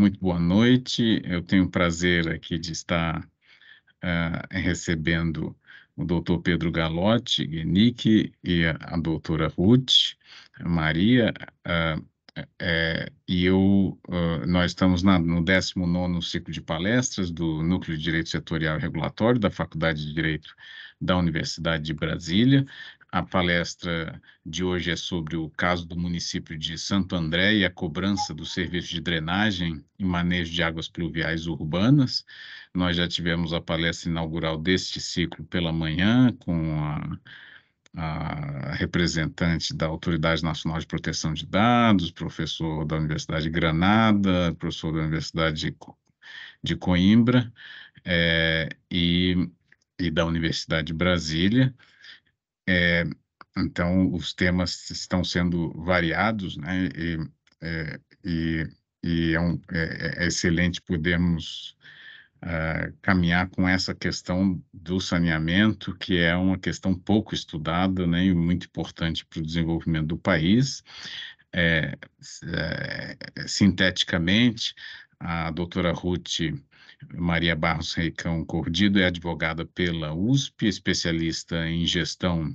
Muito boa noite. Eu tenho o prazer aqui de estar uh, recebendo o doutor Pedro Galotti Genick e a, a doutora Ruth Maria. Uh, é, e eu, uh, nós estamos na, no 19 ciclo de palestras do Núcleo de Direito Setorial e Regulatório da Faculdade de Direito da Universidade de Brasília, a palestra de hoje é sobre o caso do município de Santo André e a cobrança do serviço de drenagem e manejo de águas pluviais urbanas. Nós já tivemos a palestra inaugural deste ciclo pela manhã com a, a representante da Autoridade Nacional de Proteção de Dados, professor da Universidade de Granada, professor da Universidade de Coimbra é, e, e da Universidade de Brasília. É, então, os temas estão sendo variados, né? E, é, e, e é, um, é, é excelente podermos uh, caminhar com essa questão do saneamento, que é uma questão pouco estudada né? e muito importante para o desenvolvimento do país. É, é, sinteticamente, a doutora Ruth Maria Barros Reicão Cordido é advogada pela USP, especialista em gestão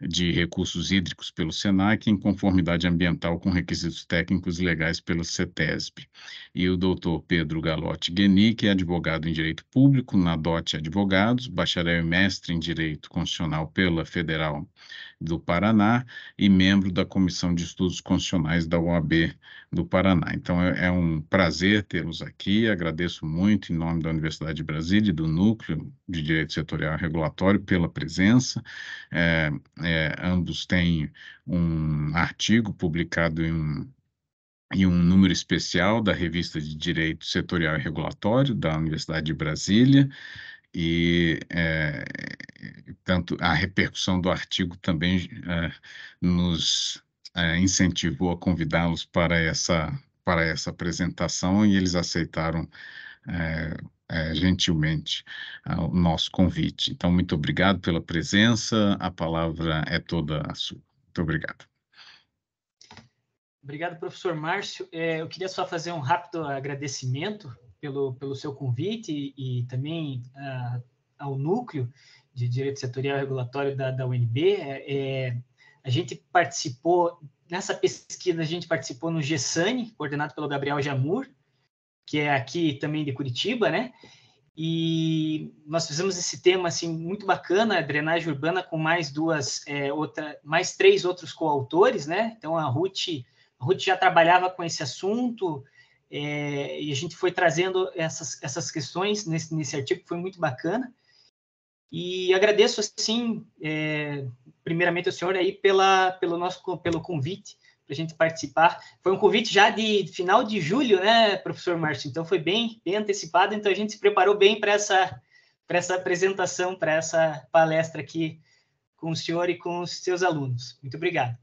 de recursos hídricos pelo SENAC, em conformidade ambiental com requisitos técnicos e legais pelo CETESB. E o doutor Pedro Galotti Gueni, que é advogado em Direito Público na DOT Advogados, bacharel e mestre em Direito Constitucional pela Federal do Paraná e membro da Comissão de Estudos Constitucionais da OAB do Paraná. Então, é, é, um prazer tê-los aqui, agradeço muito em nome da Universidade de Brasília e do Núcleo de Direito Setorial e Regulatório pela presença. É, é, ambos têm um artigo publicado em um e um número especial da Revista de Direito Setorial e Regulatório da Universidade de Brasília, e é, tanto a repercussão do artigo também é, nos é, incentivou a convidá-los para essa para essa apresentação e eles aceitaram gentilmente ah, o nosso convite. Então, muito obrigado pela presença, a palavra é toda a sua. Muito obrigado. Obrigado, professor Márcio. É, eu queria só fazer um rápido agradecimento pelo, pelo seu convite e, e também uh, ao núcleo de direito setorial regulatório da, da UNB. É, é, a gente participou, nessa pesquisa, a gente participou no GESANI, coordenado pelo Gabriel Jamur, que é aqui também de Curitiba, né? E nós fizemos esse tema assim muito bacana, drenagem urbana, com mais duas, é, outra, mais três outros coautores, né? Então a Ruth, a Ruth já trabalhava com esse assunto, é, e a gente foi trazendo essas, essas questões nesse, nesse artigo, que foi muito bacana. E agradeço, assim, é, primeiramente ao senhor aí pela, pelo nosso pelo convite para a gente participar. Foi um convite já de final de julho, né, professor Márcio? Então foi bem, bem antecipado, então a gente se preparou bem para essa, essa apresentação, para essa palestra aqui com o senhor e com os seus alunos. Muito obrigado.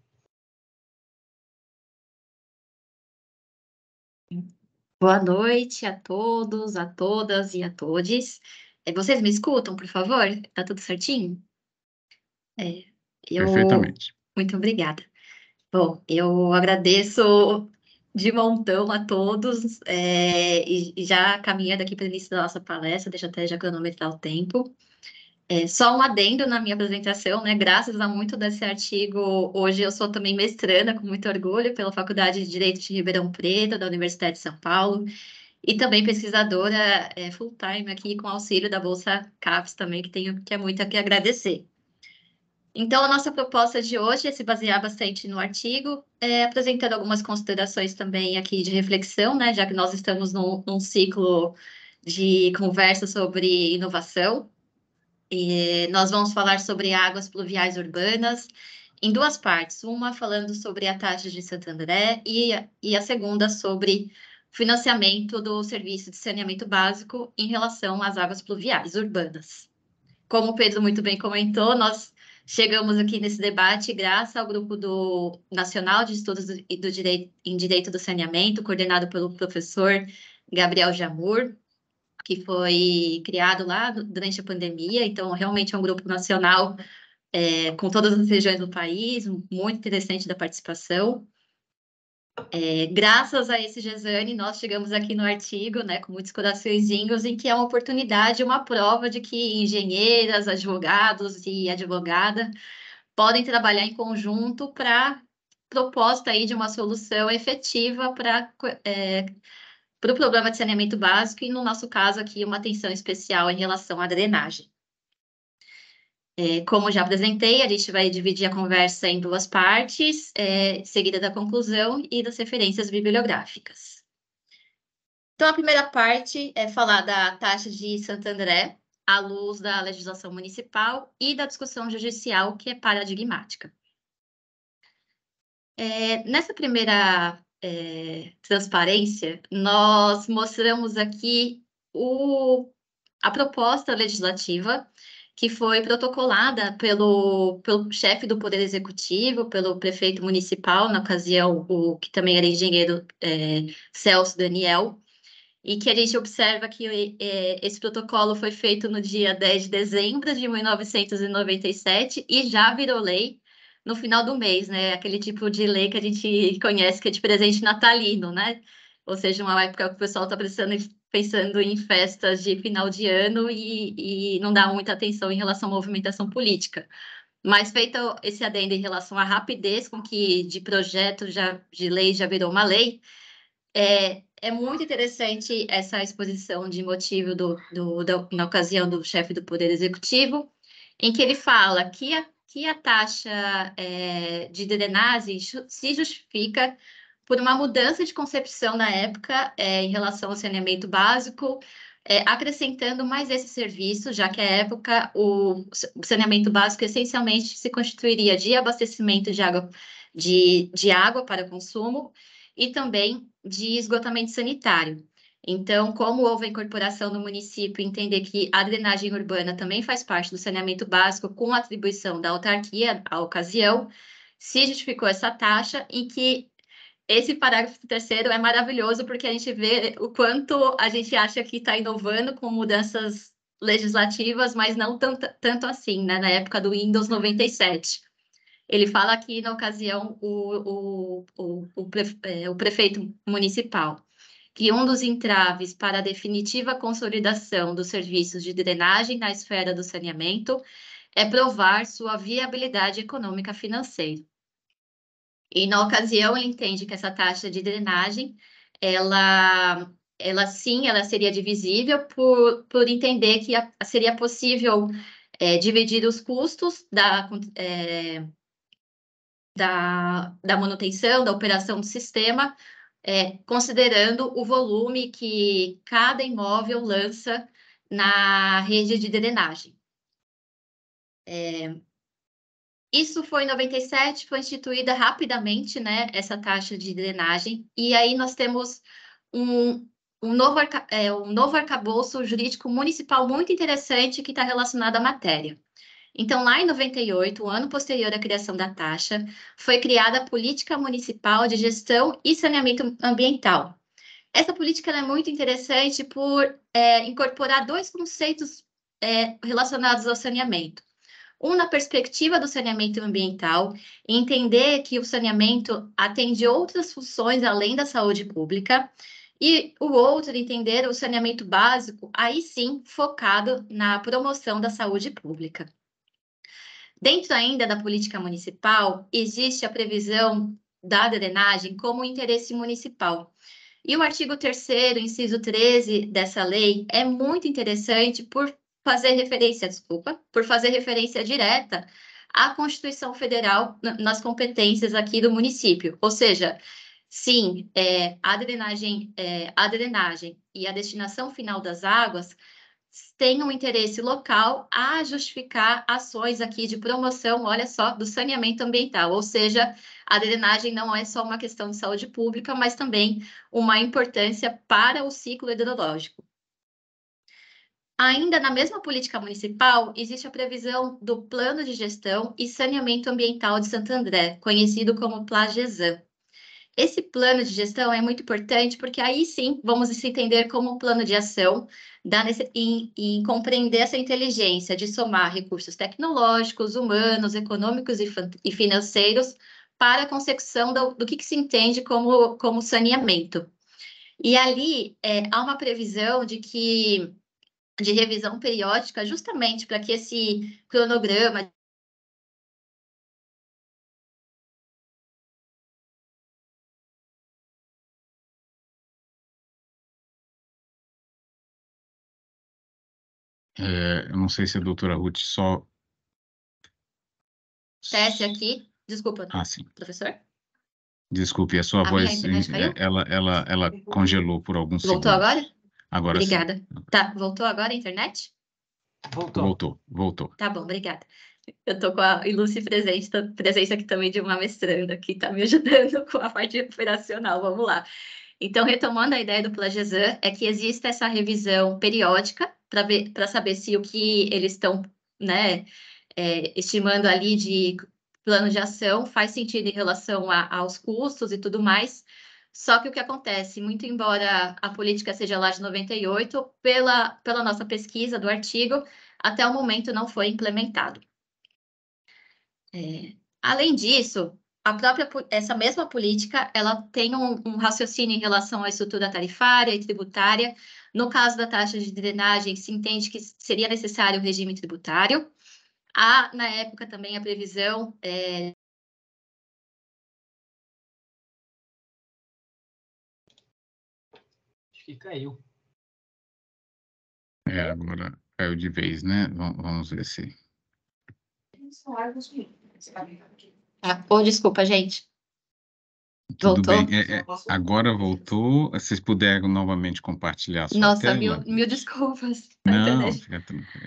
Boa noite a todos, a todas e a todos. É, vocês me escutam, por favor? Tá tudo certinho? É, eu... Perfeitamente. Muito obrigada. Bom, eu agradeço de montão a todos é, e, e já caminhando aqui para o início da nossa palestra, deixa até já cronometrar o tempo. É, só um adendo na minha apresentação, né? Graças a muito desse artigo, hoje eu sou também mestranda, com muito orgulho, pela Faculdade de Direito de Ribeirão Preto, da Universidade de São Paulo, e também pesquisadora é, full-time aqui, com auxílio da Bolsa CAPES também, que tenho que é muito a que agradecer. Então, a nossa proposta de hoje é se basear bastante no artigo, é, apresentando algumas considerações também aqui de reflexão, né? Já que nós estamos num, num ciclo de conversa sobre inovação e nós vamos falar sobre águas pluviais urbanas em duas partes, uma falando sobre a taxa de Santo André e, e a segunda sobre financiamento do serviço de saneamento básico em relação às águas pluviais urbanas. Como o Pedro muito bem comentou, nós chegamos aqui nesse debate graças ao grupo do Nacional de Estudos do, do Direito, em Direito do Saneamento, coordenado pelo professor Gabriel Jamur, que foi criado lá durante a pandemia. Então, realmente é um grupo nacional é, com todas as regiões do país, muito interessante da participação. É, graças a esse Gesane, nós chegamos aqui no artigo, né, com muitos coraçõezinhos, em que é uma oportunidade, uma prova de que engenheiras, advogados e advogada podem trabalhar em conjunto para proposta aí de uma solução efetiva para para o problema de saneamento básico e, no nosso caso aqui, uma atenção especial em relação à drenagem. É, como já apresentei, a gente vai dividir a conversa em duas partes, é, seguida da conclusão e das referências bibliográficas. Então, a primeira parte é falar da taxa de Santo André, à luz da legislação municipal e da discussão judicial, que é paradigmática. É, nessa primeira é, transparência, nós mostramos aqui o, a proposta legislativa que foi protocolada pelo, pelo chefe do Poder Executivo, pelo prefeito municipal, na ocasião, o que também era engenheiro é, Celso Daniel, e que a gente observa que é, esse protocolo foi feito no dia 10 de dezembro de 1997 e já virou lei no final do mês, né? Aquele tipo de lei que a gente conhece que é de presente natalino, né? Ou seja, uma época que o pessoal está pensando, pensando em festas de final de ano e, e não dá muita atenção em relação à movimentação política. Mas feito esse adendo em relação à rapidez com que de projeto já, de lei já virou uma lei, é, é muito interessante essa exposição de motivo do, do, do na ocasião do chefe do Poder Executivo, em que ele fala que a se a taxa é, de dedenase se justifica por uma mudança de concepção na época é, em relação ao saneamento básico, é, acrescentando mais esse serviço, já que à época o, o saneamento básico essencialmente se constituiria de abastecimento de água, de, de água para consumo e também de esgotamento sanitário. Então, como houve a incorporação do município, entender que a drenagem urbana também faz parte do saneamento básico com atribuição da autarquia à ocasião, se justificou essa taxa e que esse parágrafo terceiro é maravilhoso porque a gente vê o quanto a gente acha que está inovando com mudanças legislativas, mas não tanto, tanto assim, né? Na época do Windows 97. Uhum. Ele fala que, na ocasião, o, o, o, o, prefe, é, o prefeito municipal que um dos entraves para a definitiva consolidação dos serviços de drenagem na esfera do saneamento é provar sua viabilidade econômica financeira. E na ocasião ele entende que essa taxa de drenagem, ela, ela sim, ela seria divisível por, por entender que a, seria possível é, dividir os custos da, é, da, da manutenção, da operação do sistema é, considerando o volume que cada imóvel lança na rede de drenagem. É, isso foi em 97, foi instituída rapidamente né, essa taxa de drenagem, e aí nós temos um, um, novo, arca, é, um novo arcabouço jurídico municipal muito interessante que está relacionado à matéria. Então, lá em 98, o ano posterior à criação da taxa, foi criada a Política Municipal de Gestão e Saneamento Ambiental. Essa política é muito interessante por é, incorporar dois conceitos é, relacionados ao saneamento. Um, na perspectiva do saneamento ambiental, entender que o saneamento atende outras funções além da saúde pública, e o outro, entender o saneamento básico, aí sim focado na promoção da saúde pública. Dentro ainda da política municipal, existe a previsão da drenagem como interesse municipal. E o artigo 3 inciso 13 dessa lei é muito interessante por fazer referência, desculpa, por fazer referência direta à Constituição Federal nas competências aqui do município. Ou seja, sim, é, a, drenagem, é, a drenagem e a destinação final das águas tem um interesse local a justificar ações aqui de promoção, olha só, do saneamento ambiental, ou seja, a drenagem não é só uma questão de saúde pública, mas também uma importância para o ciclo hidrológico. Ainda na mesma política municipal, existe a previsão do Plano de Gestão e Saneamento Ambiental de Santo André, conhecido como PLAGESAN. Esse plano de gestão é muito importante porque aí sim vamos se entender como um plano de ação nesse, e, e compreender essa inteligência de somar recursos tecnológicos, humanos, econômicos e, e financeiros para a consecução do, do que, que, se entende como, como saneamento. E ali é, há uma previsão de que de revisão periódica, justamente para que esse cronograma É, eu não sei se a doutora Ruth só. Teste aqui. Desculpa, ah, sim. professor. Desculpe, a sua a voz, é, ela, ela, ela congelou por alguns voltou segundos. Voltou agora? Agora Obrigada. Sim. Tá, voltou agora a internet? Voltou. Voltou, voltou. Tá bom, obrigada. Eu tô com a ilustre presença, presença aqui também de uma mestranda que está me ajudando com a parte operacional, vamos lá. Então, retomando a ideia do Plagesan, é que existe essa revisão periódica para saber se o que eles estão né, é, estimando ali de plano de ação faz sentido em relação a, aos custos e tudo mais. Só que o que acontece, muito embora a política seja lá de 98, pela, pela nossa pesquisa do artigo, até o momento não foi implementado. É, além disso, a própria, essa mesma política, ela tem um, um raciocínio em relação à estrutura tarifária e tributária, no caso da taxa de drenagem, se entende que seria necessário o regime tributário. Há, na época, também a previsão é, que caiu. É, agora caiu de vez, né? Vamos ver se. Ah, oh, desculpa, gente. Tudo bem, é, é, agora voltou. Vocês puderam novamente compartilhar a sua Nossa, tela? Mil, mil desculpas. Não, fica,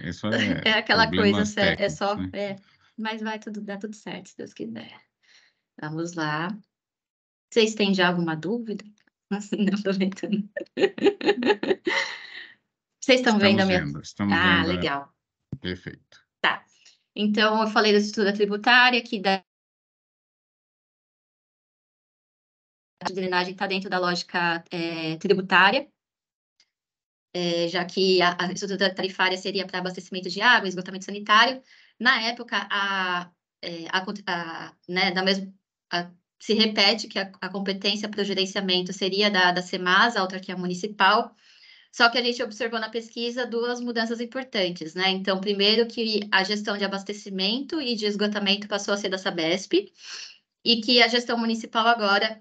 isso é, é, é aquela coisa, é, é técnicos, é só. Né? É, mas vai tudo, dar tudo certo, se Deus quiser. Vamos lá. Vocês têm já alguma dúvida? não, tô ventando. Vocês estão vendo a minha. Vendo, estamos ah, vendo legal. Perfeito. Tá. Então, eu falei da estrutura tributária, que dá de drenagem está dentro da lógica é, tributária, é, já que a, a estrutura tarifária seria para abastecimento de água, esgotamento sanitário. Na época, a, é, a, né, da mesma, se repete que a, competência para o gerenciamento seria da, da CEMAS, a autarquia municipal, só que a gente observou na pesquisa duas mudanças importantes, né? Então, primeiro que a gestão de abastecimento e de esgotamento passou a ser da Sabesp, e que a gestão municipal agora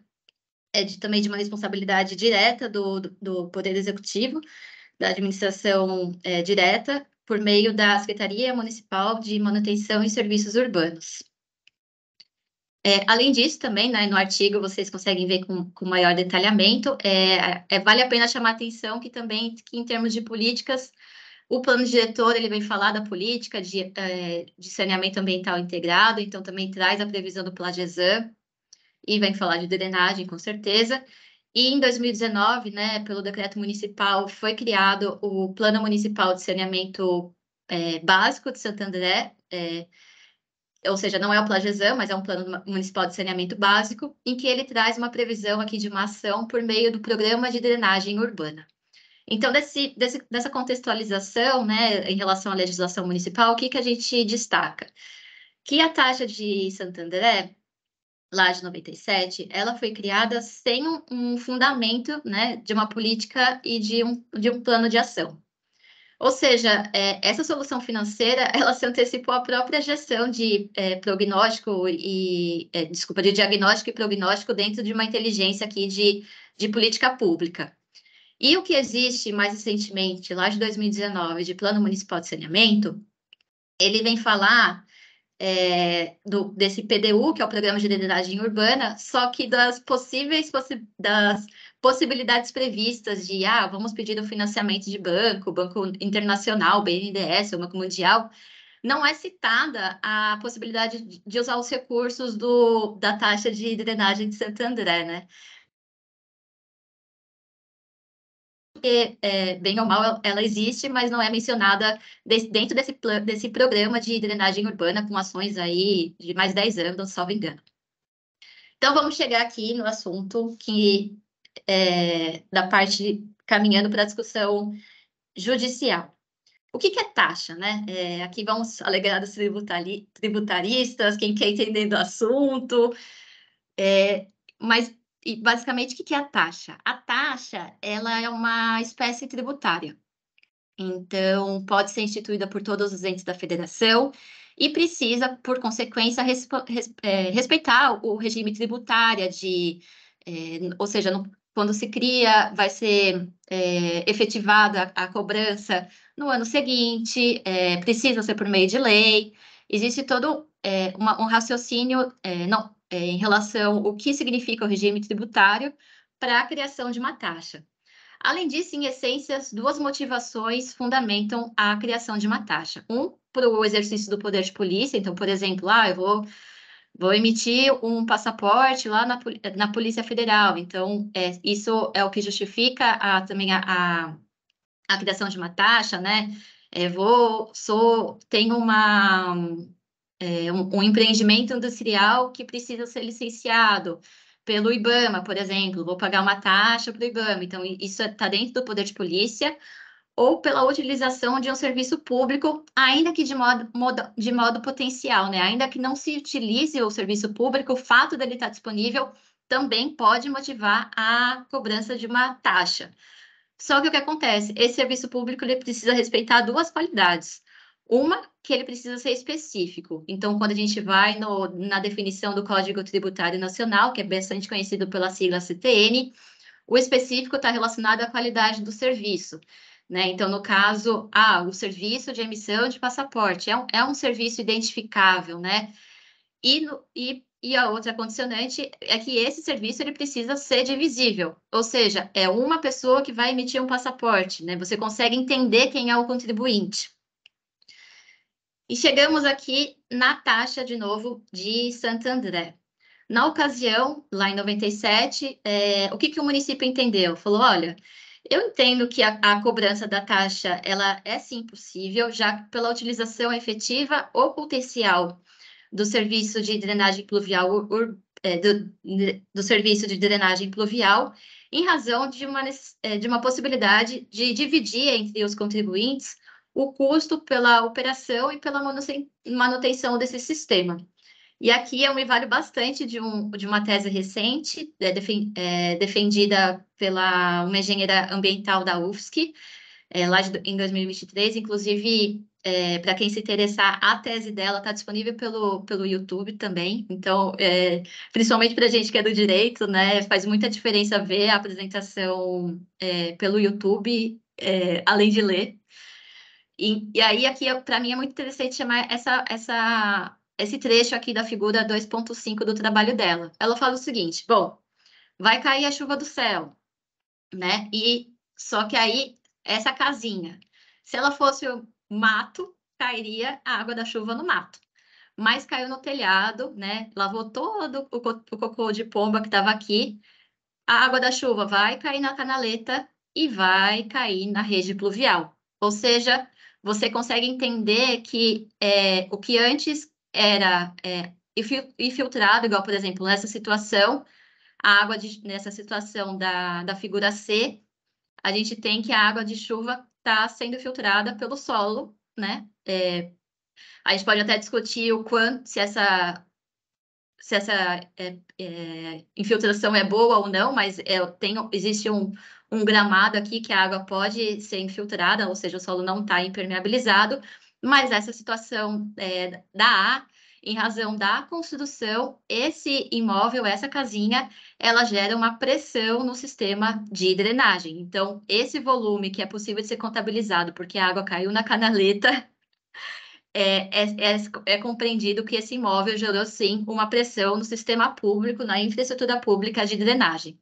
é de, também de uma responsabilidade direta do, do, Poder Executivo, da administração é, direta, por meio da Secretaria Municipal de Manutenção e Serviços Urbanos. É, além disso, também, né, no artigo vocês conseguem ver com, com maior detalhamento, é, é, é vale a pena chamar a atenção que também, que em termos de políticas, o plano diretor, ele vem falar da política de, é, de saneamento ambiental integrado, então também traz a previsão do Plagesan, e vem falar de drenagem, com certeza. E em 2019, né, pelo decreto municipal, foi criado o Plano Municipal de Saneamento é, Básico de Santo André, é, ou seja, não é o Plagesan, mas é um plano municipal de saneamento básico, em que ele traz uma previsão aqui de uma ação por meio do programa de drenagem urbana. Então, desse, desse, dessa contextualização, né, em relação à legislação municipal, o que, que a gente destaca? Que a taxa de Santo André, lá de 97, ela foi criada sem um fundamento né, de uma política e de um, de um plano de ação. Ou seja, é, essa solução financeira, ela se antecipou à própria gestão de é, prognóstico e, é, desculpa, de diagnóstico e prognóstico dentro de uma inteligência aqui de, de política pública. E o que existe mais recentemente, lá de 2019, de Plano Municipal de Saneamento, ele vem falar é, do, desse PDU, que é o Programa de Drenagem Urbana, só que das possíveis possi das possibilidades previstas de, ah, vamos pedir o financiamento de banco, Banco Internacional, BNDES, o Banco Mundial, não é citada a possibilidade de usar os recursos do, da taxa de drenagem de Santo André, né? porque, é, bem ou mal, ela existe, mas não é mencionada desse, dentro desse, desse programa de drenagem urbana com ações aí de mais 10 anos, salvo engano. Então, vamos chegar aqui no assunto que é, da parte caminhando para a discussão judicial. O que, que é taxa, né? É, aqui vão os alegados tributari, tributaristas, quem quer entender do assunto, é, mas e basicamente o que é a taxa? A taxa ela é uma espécie tributária. Então, pode ser instituída por todos os entes da federação e precisa, por consequência, é, respeitar o regime tributário de, é, ou seja, no, quando se cria, vai ser é, efetivada a, cobrança no ano seguinte, é, precisa ser por meio de lei. Existe todo é, uma, um raciocínio, é, não, é, em relação ao que significa o regime tributário para a criação de uma taxa. Além disso, em essência, duas motivações fundamentam a criação de uma taxa. Um, para o exercício do poder de polícia, então, por exemplo, ah, eu vou, vou emitir um passaporte lá na, na Polícia Federal, então, é, isso é o que justifica a, também a, a, a criação de uma taxa, né? É, vou, sou, tenho uma, é, um, um empreendimento industrial que precisa ser licenciado pelo IBAMA, por exemplo, vou pagar uma taxa para o IBAMA, então isso está é, dentro do poder de polícia, ou pela utilização de um serviço público, ainda que de modo, modo, de modo potencial, né? Ainda que não se utilize o serviço público, o fato dele estar tá disponível também pode motivar a cobrança de uma taxa. Só que o que acontece? Esse serviço público ele precisa respeitar duas qualidades. Uma, que ele precisa ser específico. Então, quando a gente vai no, na definição do Código Tributário Nacional, que é bastante conhecido pela sigla CTN, o específico está relacionado à qualidade do serviço. Né? Então, no caso, ah, o serviço de emissão de passaporte é um, é um serviço identificável, né? E, no, e, e a outra condicionante é que esse serviço ele precisa ser divisível, ou seja, é uma pessoa que vai emitir um passaporte, né? Você consegue entender quem é o contribuinte. E chegamos aqui na taxa de novo de Santo André. Na ocasião, lá em 97, é, o que, que o município entendeu? Falou, olha, eu entendo que a, a, cobrança da taxa ela é sim possível, já pela utilização efetiva ou potencial do serviço de drenagem pluvial ur, é, do, do, serviço de drenagem pluvial, em razão de uma, é, de uma possibilidade de dividir entre os contribuintes o custo pela operação e pela manutenção desse sistema. E aqui eu é me valho bastante de, um, de uma tese recente, é, é defendida pela uma engenheira ambiental da UFSC, é, lá de, em 2023. Inclusive, é, para quem se interessar, a tese dela está disponível pelo, pelo YouTube também. Então, é, principalmente para a gente que é do direito, né, faz muita diferença ver a apresentação pelo YouTube, além de ler. E, e aí, aqui, para mim, é muito interessante chamar essa, essa, esse trecho aqui da figura 2.5 do trabalho dela. Ela fala o seguinte: bom, vai cair a chuva do céu, né? E só que aí, essa casinha, se ela fosse o mato, cairia a água da chuva no mato. Mas caiu no telhado, né? Lavou todo o, o cocô de pomba que estava aqui. A água da chuva vai cair na canaleta e vai cair na rede pluvial. Ou seja, você consegue entender que é, o que antes era é, infiltrado, igual, por exemplo, nessa situação, a água de, nessa situação da, da figura C, a gente tem que a água de chuva está sendo filtrada pelo solo, né? É, a gente pode até discutir o quanto se essa se essa é, é, infiltração é boa ou não, mas é, tem, existe um, um gramado aqui que a água pode ser infiltrada, ou seja, o solo não está impermeabilizado, mas essa situação é, da A, em razão da construção, esse imóvel, essa casinha, ela gera uma pressão no sistema de drenagem. Então, esse volume que é possível de ser contabilizado porque a água caiu na canaleta, é, é, é, é, compreendido que esse imóvel gerou, sim, uma pressão no sistema público, na infraestrutura pública de drenagem.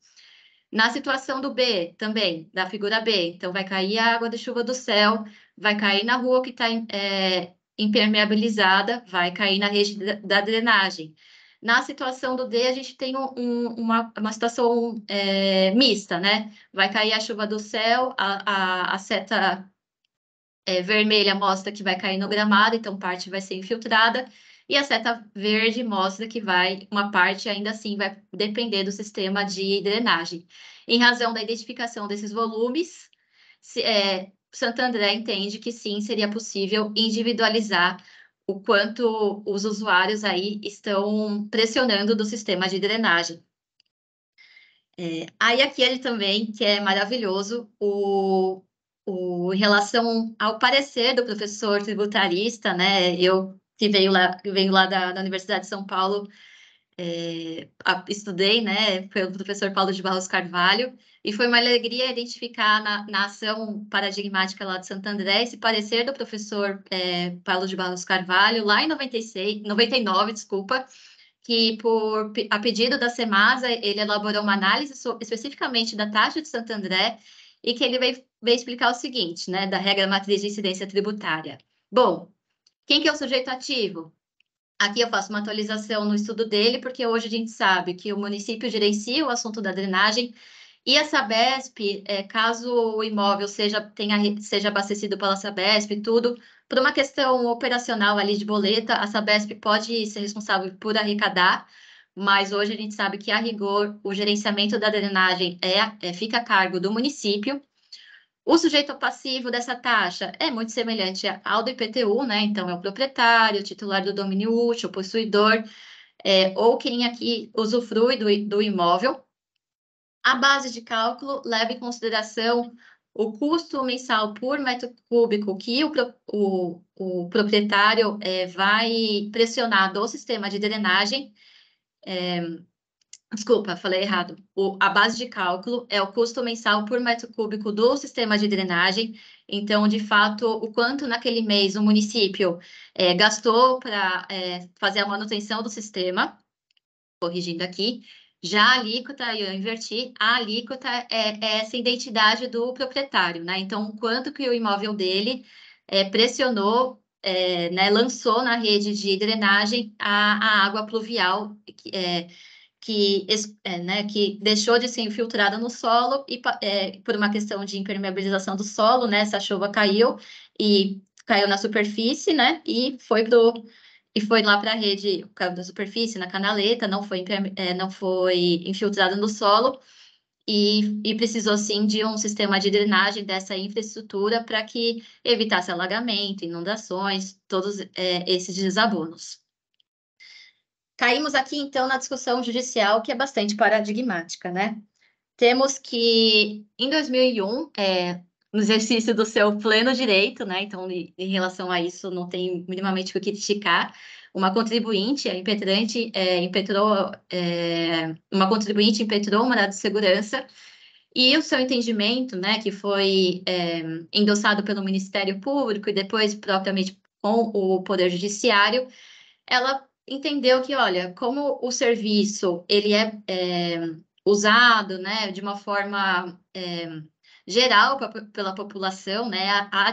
Na situação do B, também, da figura B, então vai cair a água de chuva do céu, vai cair na rua que está é, impermeabilizada, vai cair na rede da, drenagem. Na situação do D, a gente tem um, uma, uma situação é, mista, né? Vai cair a chuva do céu, a, a, a seta é, vermelha mostra que vai cair no gramado, então parte vai ser infiltrada, e a seta verde mostra que vai uma parte ainda assim vai depender do sistema de drenagem. Em razão da identificação desses volumes, se, é, Santo André entende que sim, seria possível individualizar o quanto os usuários aí estão pressionando do sistema de drenagem. É, aí aqui ele também, que é maravilhoso, o, o, em relação ao parecer do professor tributarista, né, eu que venho lá, que venho lá da, da Universidade de São Paulo, é, estudei, né, pelo professor Paulo de Barros Carvalho, e foi uma alegria identificar na, na ação paradigmática lá de Santo André esse parecer do professor é, Paulo de Barros Carvalho, lá em 96, 99, desculpa, que por, a pedido da SEMASA, ele elaborou uma análise so, especificamente da taxa de Santo André e que ele vai, vai explicar o seguinte, né, da regra matriz de incidência tributária. Bom, quem que é o sujeito ativo? Aqui eu faço uma atualização no estudo dele, porque hoje a gente sabe que o município gerencia o assunto da drenagem e a Sabesp, é, caso o imóvel seja, tenha, seja abastecido pela Sabesp e tudo, por uma questão operacional ali de boleta, a Sabesp pode ser responsável por arrecadar mas hoje a gente sabe que, a rigor, o gerenciamento da drenagem é, é fica a cargo do município. O sujeito passivo dessa taxa é muito semelhante ao do IPTU, né? Então, é o proprietário, o titular do domínio útil, o possuidor, é, ou quem aqui usufrui do, do imóvel. A base de cálculo leva em consideração o custo mensal por metro cúbico que o, o, o proprietário é, vai pressionar do sistema de drenagem é, desculpa, falei errado. O, a base de cálculo é o custo mensal por metro cúbico do sistema de drenagem. Então, de fato, o quanto naquele mês o município é, gastou para é, fazer a manutenção do sistema, corrigindo aqui, já a alíquota, eu inverti, a alíquota é, é essa identidade do proprietário, né? Então, o quanto que o imóvel dele é, pressionou é, né, lançou na rede de drenagem a, a água pluvial que, é, que, é, né, que, deixou de ser infiltrada no solo e é, por uma questão de impermeabilização do solo, né, essa chuva caiu e caiu na superfície, né, e foi pro e foi lá para a rede, caiu na superfície, na canaleta, não foi, é, não foi infiltrada no solo e, e precisou sim de um sistema de drenagem dessa infraestrutura para que evitasse alagamento, inundações, todos é, esses desabonos. Caímos aqui, então, na discussão judicial, que é bastante paradigmática, né? Temos que, em 2001, é, no exercício do seu pleno direito, né? Então, em relação a isso, não tem minimamente o que criticar, uma contribuinte impetrante, é, impetrou, é, uma contribuinte impetrou uma data de segurança e o seu entendimento, né, que foi é, endossado pelo Ministério Público e depois propriamente com o Poder Judiciário, ela entendeu que, olha, como o serviço ele é, é usado, né, de uma forma é, geral pela população, né?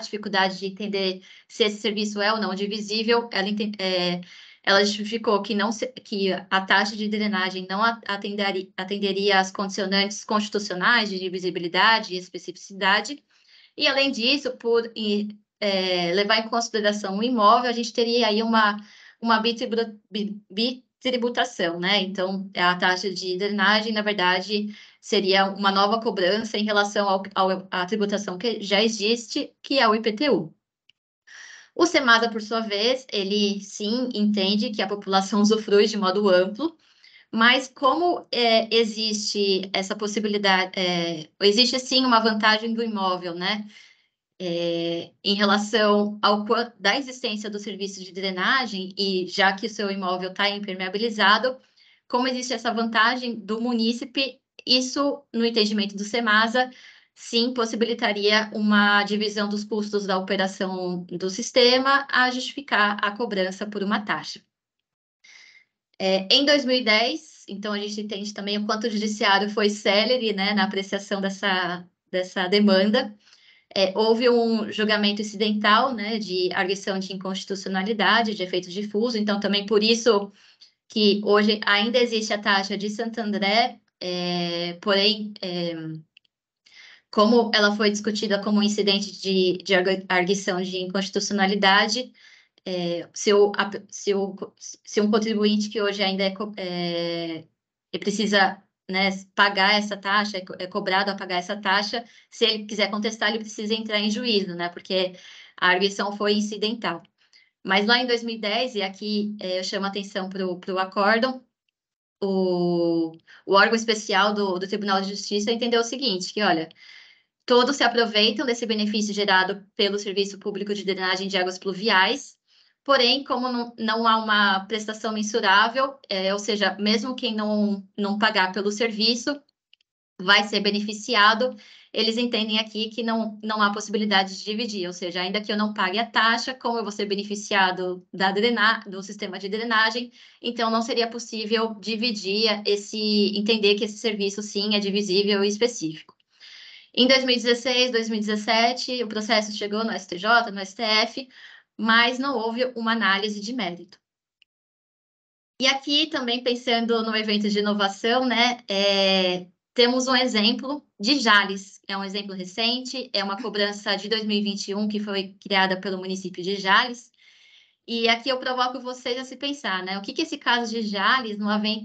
dificuldade de entender se esse serviço é ou não divisível. Ela, é, ela justificou que, não que a taxa de drenagem não atenderia, atenderia às condicionantes constitucionais de divisibilidade e especificidade. E, além disso, por e, é, levar em consideração o imóvel, a gente teria aí uma, uma bit, tributação, né? Então, a taxa de drenagem, na verdade, seria uma nova cobrança em relação ao, ao, à tributação que já existe, que é o IPTU. O SEMASA, por sua vez, ele sim entende que a população usufrui de modo amplo, mas como é, existe essa possibilidade, é, existe sim uma vantagem do imóvel, né? é, em relação ao da existência do serviço de drenagem e já que o seu imóvel está impermeabilizado, como existe essa vantagem do munícipe, isso, no entendimento do SEMASA, sim possibilitaria uma divisão dos custos da operação do sistema a justificar a cobrança por uma taxa. É, em 2010, então a gente entende também o quanto o judiciário foi celere né, na apreciação dessa, dessa demanda é, houve um julgamento incidental, né, de arguição de inconstitucionalidade, de efeito difuso, então também por isso que hoje ainda existe a taxa de Santo André, é, porém, é, como ela foi discutida como incidente de, de arguição de inconstitucionalidade, é, se, o, se, o, se um contribuinte que hoje ainda é, é precisa né, pagar essa taxa, é, é cobrado a pagar essa taxa, se ele quiser contestar, ele precisa entrar em juízo, né, porque a arguição foi incidental. Mas lá em 2010, e aqui é, eu chamo a atenção para o acórdão, o, o órgão especial do, do Tribunal de Justiça entendeu o seguinte, que, olha, todos se aproveitam desse benefício gerado pelo Serviço Público de Drenagem de Águas Pluviais, Porém, como não, não há uma prestação mensurável, é, ou seja, mesmo quem não, não pagar pelo serviço vai ser beneficiado, eles entendem aqui que não, não há possibilidade de dividir, ou seja, ainda que eu não pague a taxa, como eu vou ser beneficiado da drena, do sistema de drenagem, então não seria possível dividir esse, entender que esse serviço sim é divisível e específico. Em 2016, 2017, o processo chegou no STJ, no STF, mas não houve uma análise de mérito. E aqui também pensando no evento de inovação, né, é, temos um exemplo de Jales, é um exemplo recente, é uma cobrança de 2021 que foi criada pelo município de Jales. E aqui eu provoco vocês a se pensar, né? O que, que esse caso de Jales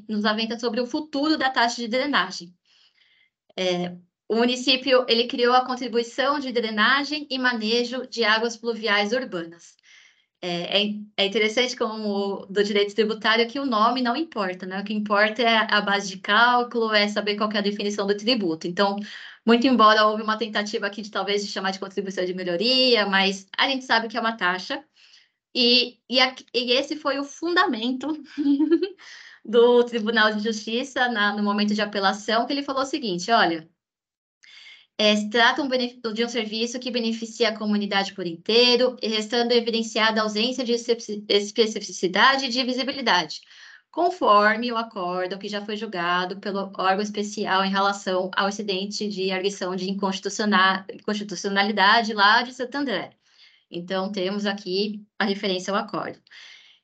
nos aventa sobre o futuro da taxa de drenagem? É, o município ele criou a contribuição de drenagem e manejo de águas pluviais urbanas. É, é, é interessante como do direito tributário que o nome não importa, né? O que importa é a base de cálculo, é saber qual é a definição do tributo. Então, muito embora houve uma tentativa aqui de talvez de chamar de contribuição de melhoria, mas a gente sabe que é uma taxa. E, e, a, e esse foi o fundamento do Tribunal de Justiça na, no momento de apelação, que ele falou o seguinte: olha, é, se trata um de um serviço que beneficia a comunidade por inteiro, restando evidenciada a ausência de especificidade e de visibilidade, conforme o acórdão que já foi julgado pelo órgão especial em relação ao incidente de arguição de inconstitucionalidade lá de Santander. Então, temos aqui a referência ao acórdão.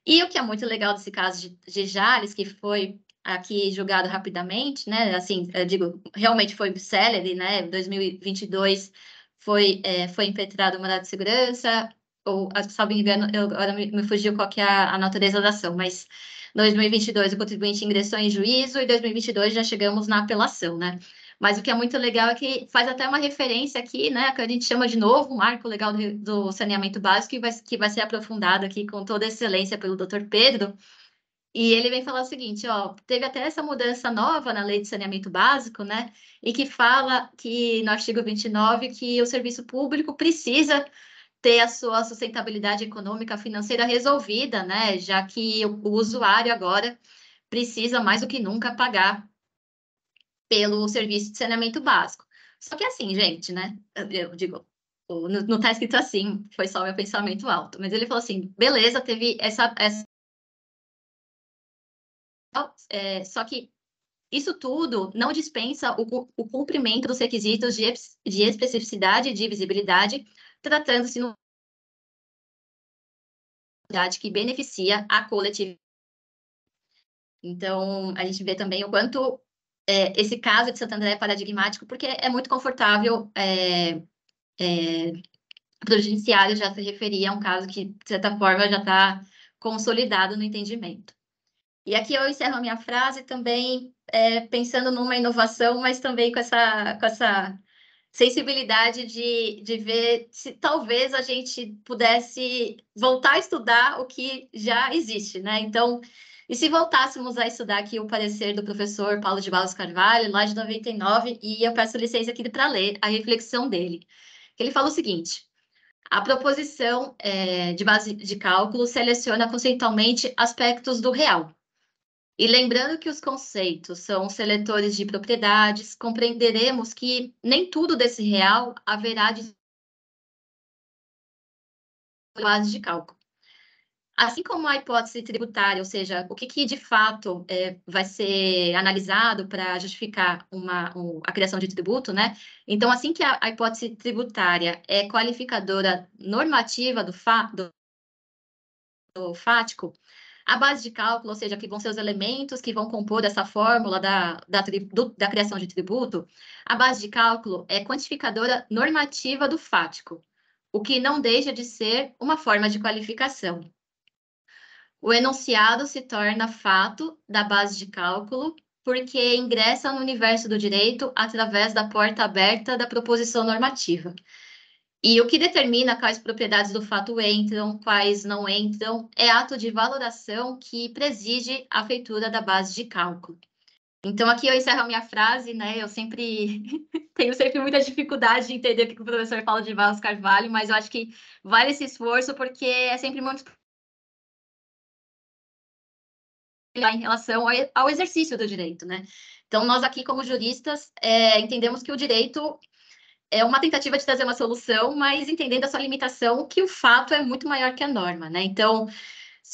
E o que é muito legal desse caso de, de Jales, que foi aqui julgado rapidamente, né? Assim, eu digo, realmente foi célere, né? 2022 foi, é, foi impetrado o mandato de segurança, ou, salvo engano, eu, agora me, me fugiu qual que é a, a natureza da ação, mas 2022 o contribuinte ingressou em juízo e 2022 já chegamos na apelação, né? Mas o que é muito legal é que faz até uma referência aqui, né, que a gente chama de novo o marco legal do, do saneamento básico, que vai, que vai ser aprofundado aqui com toda excelência pelo Dr. Pedro, e ele vem falar o seguinte, ó, teve até essa mudança nova na Lei de Saneamento Básico, né? E que fala que no artigo 29 que o serviço público precisa ter a sua sustentabilidade econômica financeira resolvida, né? Já que o, usuário agora precisa mais do que nunca pagar pelo serviço de saneamento básico. Só que é assim, gente, né? Eu digo, não está escrito assim, foi só meu pensamento alto. Mas ele falou assim, beleza, teve essa, essa então, é, só que isso tudo não dispensa o, o cumprimento dos requisitos de, de especificidade e de visibilidade, tratando-se de no que beneficia a coletividade. Então, a gente vê também o quanto é, esse caso de Santander é paradigmático, porque é muito confortável. É, é, o judiciário já se referia a um caso que, de certa forma, já está consolidado no entendimento. E aqui eu encerro a minha frase também é, pensando numa inovação, mas também com essa, com essa sensibilidade de, de ver se talvez a gente pudesse voltar a estudar o que já existe, né? Então, e se voltássemos a estudar aqui o parecer do professor Paulo de Barros Carvalho, lá de 99, e eu peço licença aqui para ler a reflexão dele. Ele fala o seguinte, a proposição é, de base de cálculo seleciona conceitualmente aspectos do real, e lembrando que os conceitos são seletores de propriedades, compreenderemos que nem tudo desse real haverá de base de cálculo. Assim como a hipótese tributária, ou seja, o que, que de fato é, vai ser analisado para justificar uma, um, a criação de tributo, né? Então, assim que a, a hipótese tributária é qualificadora normativa do, fa, do, do fático, a base de cálculo, ou seja, que vão ser os elementos que vão compor essa fórmula da, da, do, da criação de tributo, a base de cálculo é quantificadora normativa do fático, o que não deixa de ser uma forma de qualificação. O enunciado se torna fato da base de cálculo porque ingressa no universo do direito através da porta aberta da proposição normativa. E o que determina quais propriedades do fato entram, quais não entram, é ato de valoração que preside a feitura da base de cálculo. Então, aqui eu encerro a minha frase, né? Eu sempre tenho sempre muita dificuldade de entender o que o professor fala de Vasco Carvalho, mas eu acho que vale esse esforço porque é sempre muito em relação ao exercício do direito, né? Então, nós aqui, como juristas, é, entendemos que o direito é uma tentativa de trazer uma solução, mas entendendo a sua limitação, que o fato é muito maior que a norma, né? Então,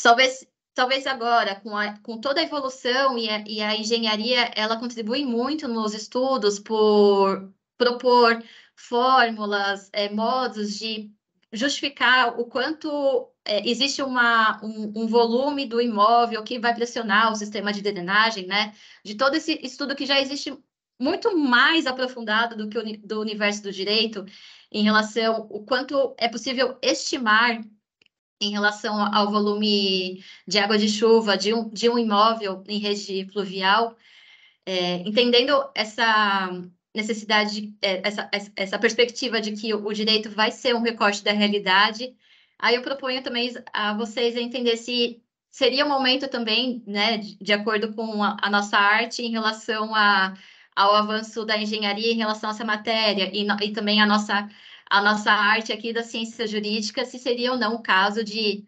talvez, talvez agora, com, a, com toda a evolução e a, e a engenharia, ela contribui muito nos estudos por propor fórmulas, é, modos de justificar o quanto é, existe uma, um, um, volume do imóvel que vai pressionar o sistema de drenagem, né? De todo esse estudo que já existe muito mais aprofundado do que o, do universo do direito em relação o quanto é possível estimar em relação ao volume de água de chuva de um, de um imóvel em rede pluvial, é, entendendo essa necessidade, é, essa, essa perspectiva de que o direito vai ser um recorte da realidade, aí eu proponho também a vocês entender se seria o um momento também, né, de, de acordo com a, a nossa arte em relação a ao avanço da engenharia em relação a essa matéria e, no, e também a nossa, a nossa arte aqui da ciência jurídica, se seria ou não o caso de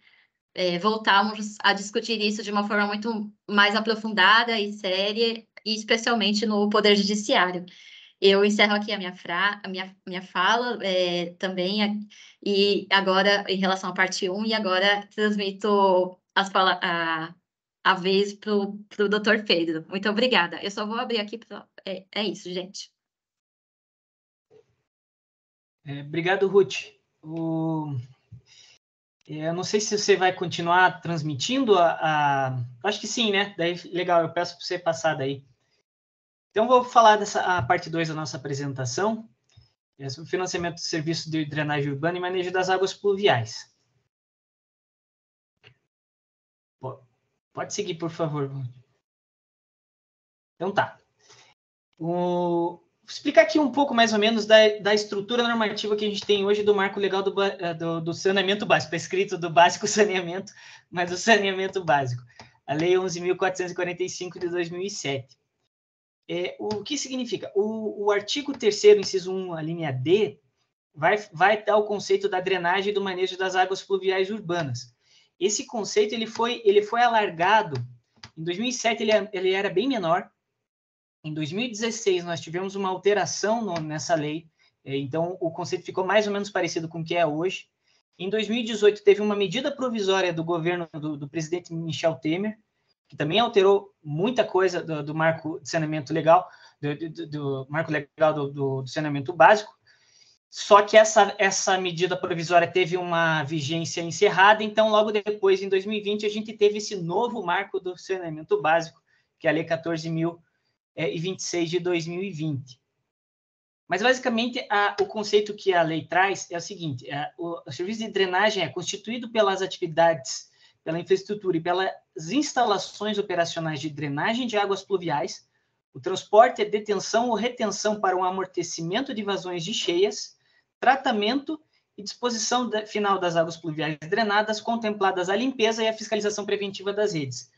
é, voltarmos a discutir isso de uma forma muito mais aprofundada e séria, e especialmente no Poder Judiciário. Eu encerro aqui a minha, fra a minha, minha fala é, também, a, e agora em relação à parte 1, e agora transmito as a, a vez para o doutor Pedro. Muito obrigada. Eu só vou abrir aqui para é, é isso, gente. É, obrigado, Ruth. O... É, eu não sei se você vai continuar transmitindo a, a... Acho que sim, né? Daí, legal, eu peço para você passar daí. Então, vou falar dessa a parte 2 da nossa apresentação, é sobre financiamento do serviço de drenagem urbana e manejo das águas pluviais. Pode seguir, por favor. Então, tá. O... Explicar aqui um pouco mais ou menos da, da estrutura normativa que a gente tem hoje do marco legal do, eh, do, do saneamento básico, tá escrito do básico saneamento, mas do saneamento básico, a Lei 11.445 de 2007. É, o que significa? O, o artigo 3, inciso 1, a linha D, vai, vai dar o conceito da drenagem e do manejo das águas pluviais urbanas. Esse conceito ele foi, ele foi alargado. Em 2007 ele, é, ele era bem menor, em 2016, nós tivemos uma alteração no, nessa lei, é, então o conceito ficou mais ou menos parecido com o que é hoje. Em 2018, teve uma medida provisória do governo do, do presidente Michel Temer, que também alterou muita coisa do, do marco de saneamento legal, do, do, do marco legal do, do saneamento básico. Só que essa, essa medida provisória teve uma vigência encerrada, então, logo depois, em 2020, a gente teve esse novo marco do saneamento básico, que é a Lei 14.000. É, e 26 de 2020. Mas, basicamente, a, o conceito que a lei traz é o seguinte: a, é, o, o serviço de drenagem é constituído pelas atividades, pela infraestrutura e pelas instalações operacionais de drenagem de águas pluviais, o transporte, é detenção ou retenção para um amortecimento de vazões de cheias, tratamento e disposição final das águas pluviais drenadas, contempladas a limpeza e a fiscalização preventiva das redes.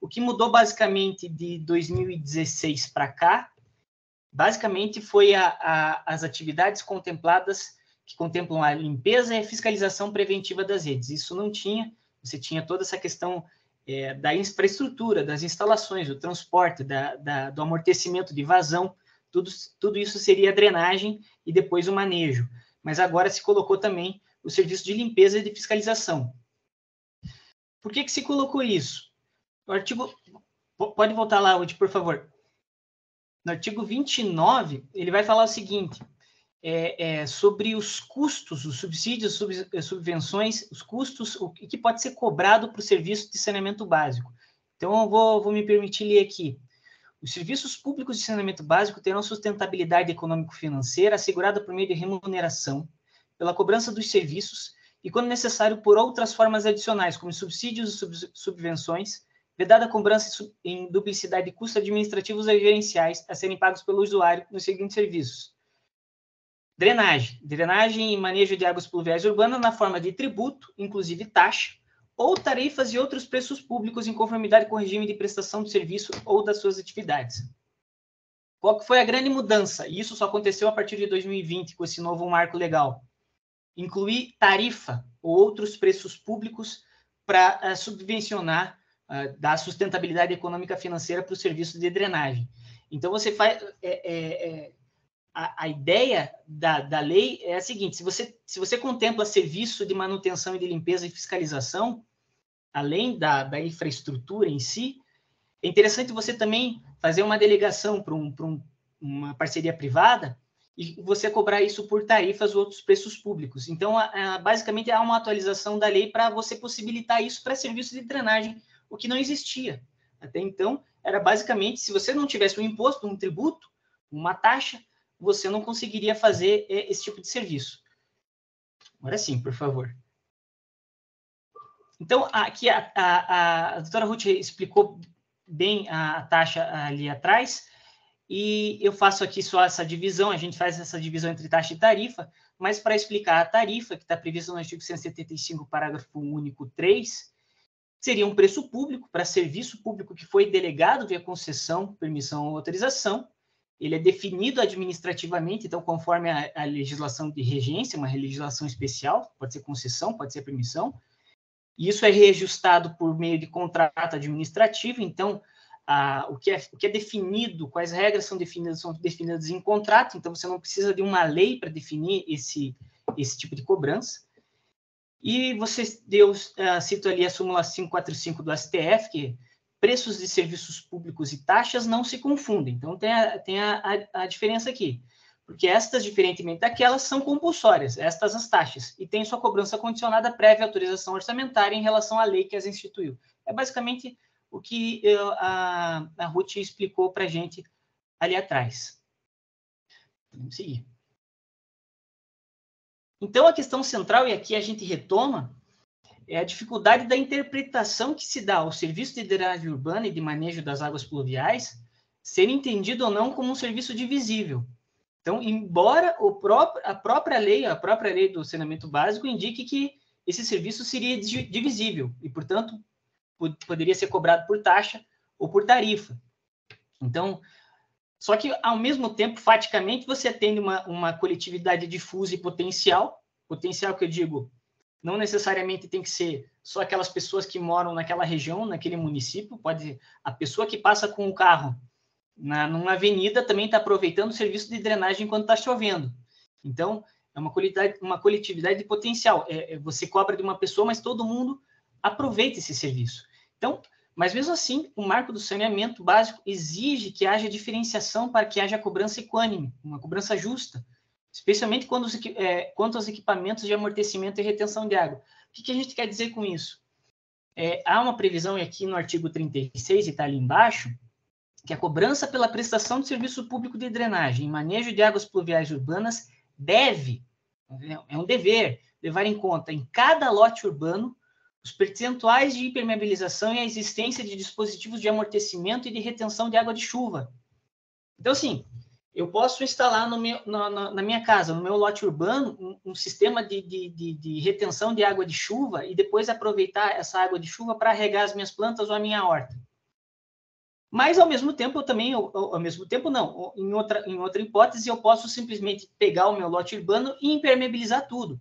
O que mudou basicamente de 2016 para cá, basicamente foi a, a, as atividades contempladas que contemplam a limpeza e a fiscalização preventiva das redes. Isso não tinha, você tinha toda essa questão é, da infraestrutura, das instalações, do transporte, da, da, do amortecimento de vazão, tudo, tudo isso seria drenagem e depois o manejo. Mas agora se colocou também o serviço de limpeza e de fiscalização. Por que, que se colocou isso? O artigo. Pode voltar lá, Ud, por favor. No artigo 29, ele vai falar o seguinte: é, é, sobre os custos, os subsídios, sub, eh, subvenções, os custos, o que pode ser cobrado para o serviço de saneamento básico. Então, eu vou, vou me permitir ler aqui. Os serviços públicos de saneamento básico terão sustentabilidade econômico-financeira assegurada por meio de remuneração, pela cobrança dos serviços e, quando necessário, por outras formas adicionais, como subsídios e subvenções, vedada a cobrança em duplicidade de custos administrativos e gerenciais a serem pagos pelo usuário nos seguintes serviços. Drenagem. Drenagem e manejo de águas pluviais urbanas na forma de tributo, inclusive taxa, ou tarifas e outros preços públicos em conformidade com o regime de prestação de serviço ou das suas atividades. Qual que foi a grande mudança? E isso só aconteceu a partir de 2020, com esse novo marco legal. Incluir tarifa ou outros preços públicos para uh, eh, subvencionar ah, da sustentabilidade econômica financeira para o serviço de drenagem. Então, você faz. É, é, é, a, a, ideia da, da lei é a seguinte: se você, se você contempla serviço de manutenção e de limpeza e fiscalização, além da, da infraestrutura em si, é interessante você também fazer uma delegação para um, um, uma parceria privada e você cobrar isso por tarifas ou outros preços públicos. Então, a, a, basicamente, há uma atualização da lei para você possibilitar isso para serviços de drenagem o que não existia. Até então, era basicamente, se você não tivesse um imposto, um tributo, uma taxa, você não conseguiria fazer é, esse tipo de serviço. Agora sim, por favor. Então, aqui a, a, a doutora Ruth explicou bem a taxa ali atrás, e eu faço aqui só essa divisão, a gente faz essa divisão entre taxa e tarifa, mas para explicar a tarifa, que está prevista no artigo 175, parágrafo único 3, seria um preço público para serviço público que foi delegado via concessão, permissão ou autorização. Ele é definido administrativamente, então, conforme a, a, legislação de regência, uma legislação especial, pode ser concessão, pode ser permissão. E isso é reajustado por meio de contrato administrativo, então, a, o, que é, o que é definido, quais regras são definidas, são definidas em contrato, então você não precisa de uma lei para definir esse, esse tipo de cobrança e você deu, ah, cito ali a súmula 545 do STF, que preços de serviços públicos e taxas não se confundem. Então, tem a, tem a, a, diferença aqui. Porque estas, diferentemente daquelas, são compulsórias, estas as taxas, e tem sua cobrança condicionada prévia autorização orçamentária em relação à lei que as instituiu. É basicamente o que eu, eh, a, a Ruth explicou para a gente ali atrás. Vamos seguir. Então, a questão central, e aqui a gente retoma, é a dificuldade da interpretação que se dá ao serviço de drenagem urbana e de manejo das águas pluviais ser entendido ou não como um serviço divisível. Então, embora próprio, a própria lei, a própria lei do saneamento básico indique que esse serviço seria divisível e, portanto, poderia ser cobrado por taxa ou por tarifa. Então, só que, ao mesmo tempo, faticamente, você atende uma, uma coletividade difusa e potencial. Potencial que eu digo, não necessariamente tem que ser só aquelas pessoas que moram naquela região, naquele município. Pode a pessoa que passa com o carro na, numa avenida também está aproveitando o serviço de drenagem quando está chovendo. Então, é uma coletividade, uma coletividade de potencial. É, é, você cobra de uma pessoa, mas todo mundo aproveita esse serviço. Então, mas mesmo assim, o marco do saneamento básico exige que haja diferenciação para que haja cobrança equânime, uma cobrança justa, especialmente quando os, é, quanto aos equipamentos de amortecimento e retenção de água. O que, que a gente quer dizer com isso? É, há uma previsão aqui no artigo 36, e está ali embaixo, que a cobrança pela prestação de serviço público de drenagem e manejo de águas pluviais urbanas deve, é um dever, levar em conta em cada lote urbano os percentuais de impermeabilização e a existência de dispositivos de amortecimento e de retenção de água de chuva. Então, assim, eu posso instalar meu, na, na, minha casa, no meu lote urbano, um, um sistema de, de, de, de, retenção de água de chuva e depois aproveitar essa água de chuva para regar as minhas plantas ou a minha horta. Mas, ao mesmo tempo, eu também, eu, ao mesmo tempo, não. Em outra, em outra hipótese, eu posso simplesmente pegar o meu lote urbano e impermeabilizar tudo.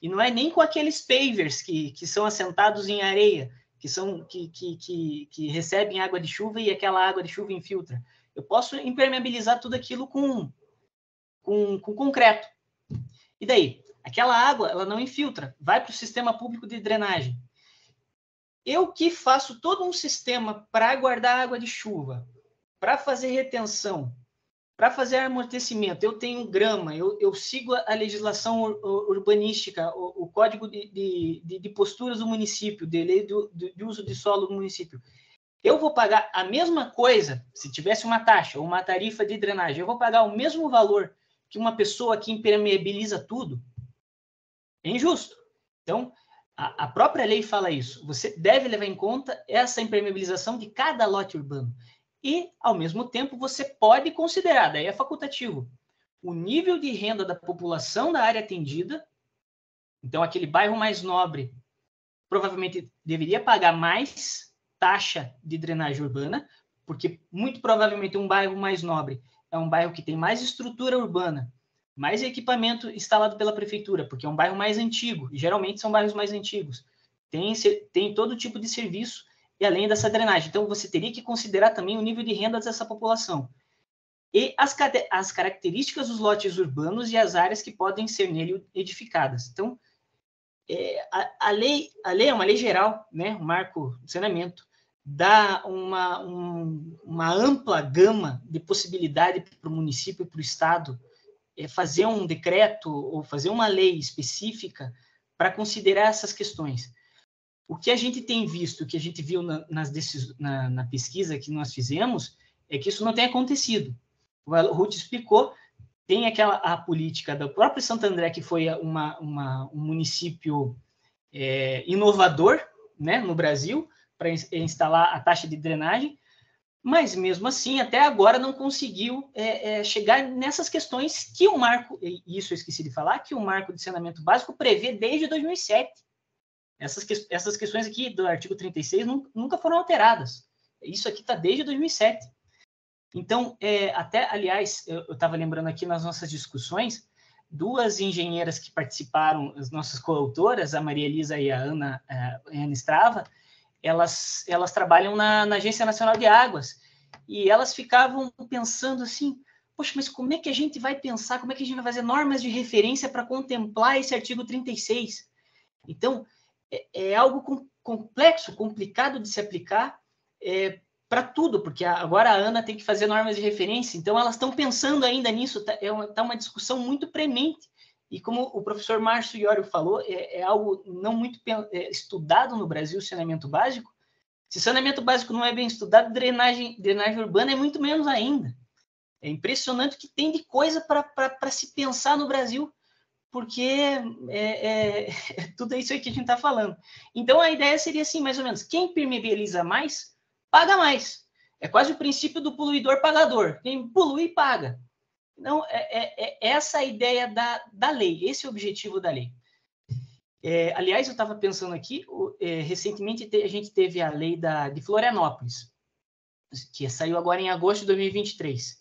E não é nem com aqueles pavers que, que são assentados em areia, que são que, que, que, que recebem água de chuva e aquela água de chuva infiltra. Eu posso impermeabilizar tudo aquilo com, com, com concreto. E daí? Aquela água ela não infiltra, vai para o sistema público de drenagem. Eu que faço todo um sistema para guardar água de chuva, para fazer retenção, para fazer amortecimento, eu tenho grama, eu, eu sigo a legislação urbanística, o, o código de, de, de, posturas do município, de lei do, de, de uso de solo do município. Eu vou pagar a mesma coisa, se tivesse uma taxa ou uma tarifa de drenagem, eu vou pagar o mesmo valor que uma pessoa que impermeabiliza tudo? É injusto. Então, a, a própria lei fala isso. Você deve levar em conta essa impermeabilização de cada lote urbano. E, ao mesmo tempo, você pode considerar, daí é facultativo, o nível de renda da população da área atendida. Então, aquele bairro mais nobre provavelmente deveria pagar mais taxa de drenagem urbana, porque muito provavelmente um bairro mais nobre é um bairro que tem mais estrutura urbana, mais equipamento instalado pela prefeitura, porque é um bairro mais antigo, geralmente são bairros mais antigos. Tem, tem todo tipo de serviço e além dessa drenagem. Então, você teria que considerar também o nível de renda dessa população e as, as, características dos lotes urbanos e as áreas que podem ser nele edificadas. Então, é, a, a, lei, a lei é uma lei geral, né? marco do saneamento, dá uma, um, uma ampla gama de possibilidade para o município e para o Estado é, fazer um decreto ou fazer uma lei específica para considerar essas questões. O que a gente tem visto, o que a gente viu na, nas decis, na, na, pesquisa que nós fizemos, é que isso não tem acontecido. O Ruth explicou, tem aquela a política da própria Santo André, que foi uma, uma um município é, inovador né, no Brasil, para instalar a taxa de drenagem, mas mesmo assim, até agora não conseguiu é, é, chegar nessas questões que o marco, isso eu esqueci de falar, que o marco de saneamento básico prevê desde 2007. Essas, essas questões aqui do artigo 36 nunca foram alteradas. Isso aqui está desde 2007. Então, é, até, aliás, eu estava lembrando aqui nas nossas discussões, duas engenheiras que participaram, as nossas coautoras, a Maria Elisa e a Ana, a Ana Strava, elas, elas trabalham na, na Agência Nacional de Águas, e elas ficavam pensando assim, poxa, mas como é que a gente vai pensar, como é que a gente vai fazer normas de referência para contemplar esse artigo 36? Então, é, é, algo com, complexo, complicado de se aplicar é, para tudo, porque agora a Ana tem que fazer normas de referência, então elas estão pensando ainda nisso, está é uma, tá uma discussão muito premente. E como o professor Márcio Iório falou, é, é algo não muito é, estudado no Brasil, saneamento básico. Se saneamento básico não é bem estudado, drenagem, drenagem urbana é muito menos ainda. É impressionante o que tem de coisa para se pensar no Brasil porque é, é, é tudo isso aí que a gente está falando. Então, a ideia seria assim, mais ou menos, quem permeabiliza mais, paga mais. É quase o princípio do poluidor-pagador. Quem polui, paga. Então, é, é, é essa a ideia da, da lei, esse é o objetivo da lei. É, aliás, eu estava pensando aqui, é, recentemente a gente teve a lei da, de Florianópolis, que saiu agora em agosto de 2023.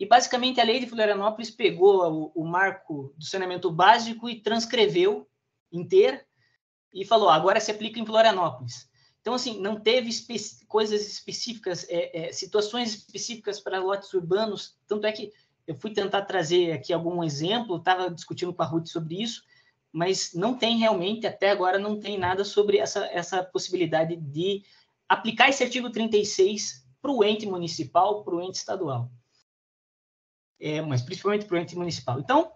E, basicamente, a lei de Florianópolis pegou o, o marco do saneamento básico e transcreveu inteira e falou, agora se aplica em Florianópolis. Então, assim, não teve espe coisas específicas, é, é, situações específicas para lotes urbanos. Tanto é que eu fui tentar trazer aqui algum exemplo, estava discutindo com a Ruth sobre isso, mas não tem realmente, até agora, não tem nada sobre essa, essa possibilidade de aplicar esse artigo 36 para o ente municipal, para o ente estadual é, mas principalmente para o ente municipal. Então,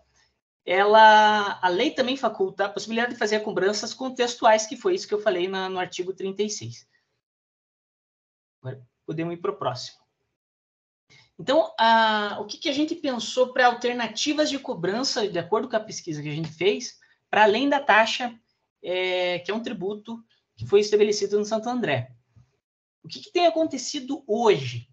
ela, a lei também faculta a possibilidade de fazer cobranças contextuais, que foi isso que eu falei na, no artigo 36. Agora, podemos ir para o próximo. Então, a, o que, que a gente pensou para alternativas de cobrança, de acordo com a pesquisa que a gente fez, para além da taxa, é, que é um tributo que foi estabelecido no Santo André. O que, que tem acontecido hoje?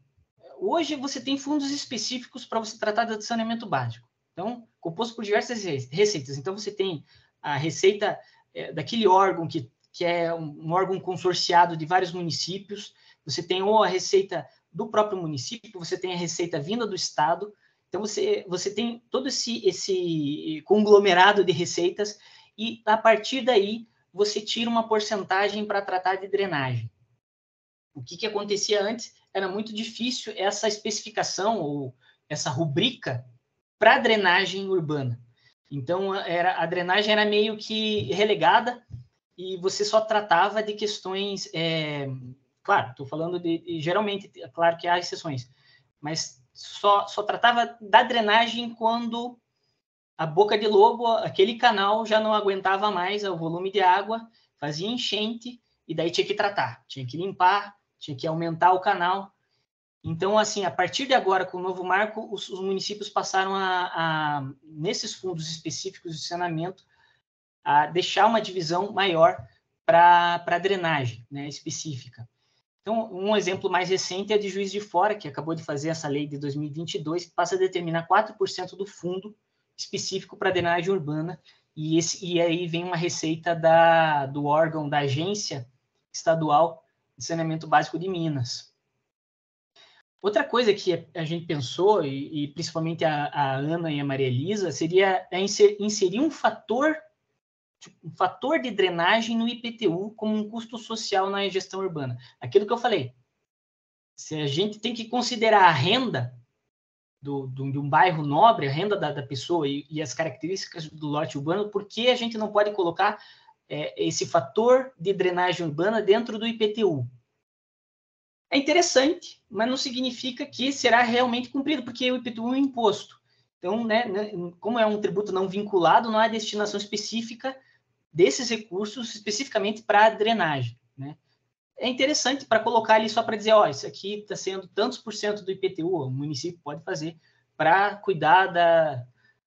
hoje você tem fundos específicos para você tratar de saneamento básico. Então, composto por diversas receitas. Então, você tem a receita é, daquele órgão que, que é um, um órgão consorciado de vários municípios, você tem ou a receita do próprio município, você tem a receita vinda do Estado. Então, você, você tem todo esse, esse conglomerado de receitas e, a partir daí, você tira uma porcentagem para tratar de drenagem. O que, que acontecia antes era muito difícil essa especificação ou essa rubrica para drenagem urbana. Então, era, a drenagem era meio que relegada e você só tratava de questões. É, claro, estou falando de. Geralmente, é claro que há exceções, mas só, só tratava da drenagem quando a boca de lobo, aquele canal já não aguentava mais o volume de água, fazia enchente e daí tinha que tratar, tinha que limpar, tinha que aumentar o canal. Então, assim, a partir de agora, com o novo marco, os, os municípios passaram a, a, nesses fundos específicos de saneamento, a deixar uma divisão maior para drenagem né, específica. Então, um exemplo mais recente é de Juiz de Fora, que acabou de fazer essa lei de 2022, que passa a determinar 4% do fundo específico para drenagem urbana, e, esse, e aí vem uma receita da, do órgão, da agência estadual de saneamento básico de Minas. Outra coisa que a gente pensou, e, e principalmente a, a, Ana e a Maria Elisa, seria é inserir um fator, tipo, um fator de drenagem no IPTU como um custo social na gestão urbana. Aquilo que eu falei, se a gente tem que considerar a renda do, do, de um bairro nobre, a renda da, da pessoa e, e, as características do lote urbano, por que a gente não pode colocar é, esse fator de drenagem urbana dentro do IPTU. É interessante, mas não significa que será realmente cumprido, porque o IPTU é um imposto. Então, né, né, como é um tributo não vinculado, não há destinação específica desses recursos especificamente para a drenagem. Né? É interessante para colocar ali só para dizer, ó, isso aqui está sendo tantos por cento do IPTU, o município pode fazer para cuidar da,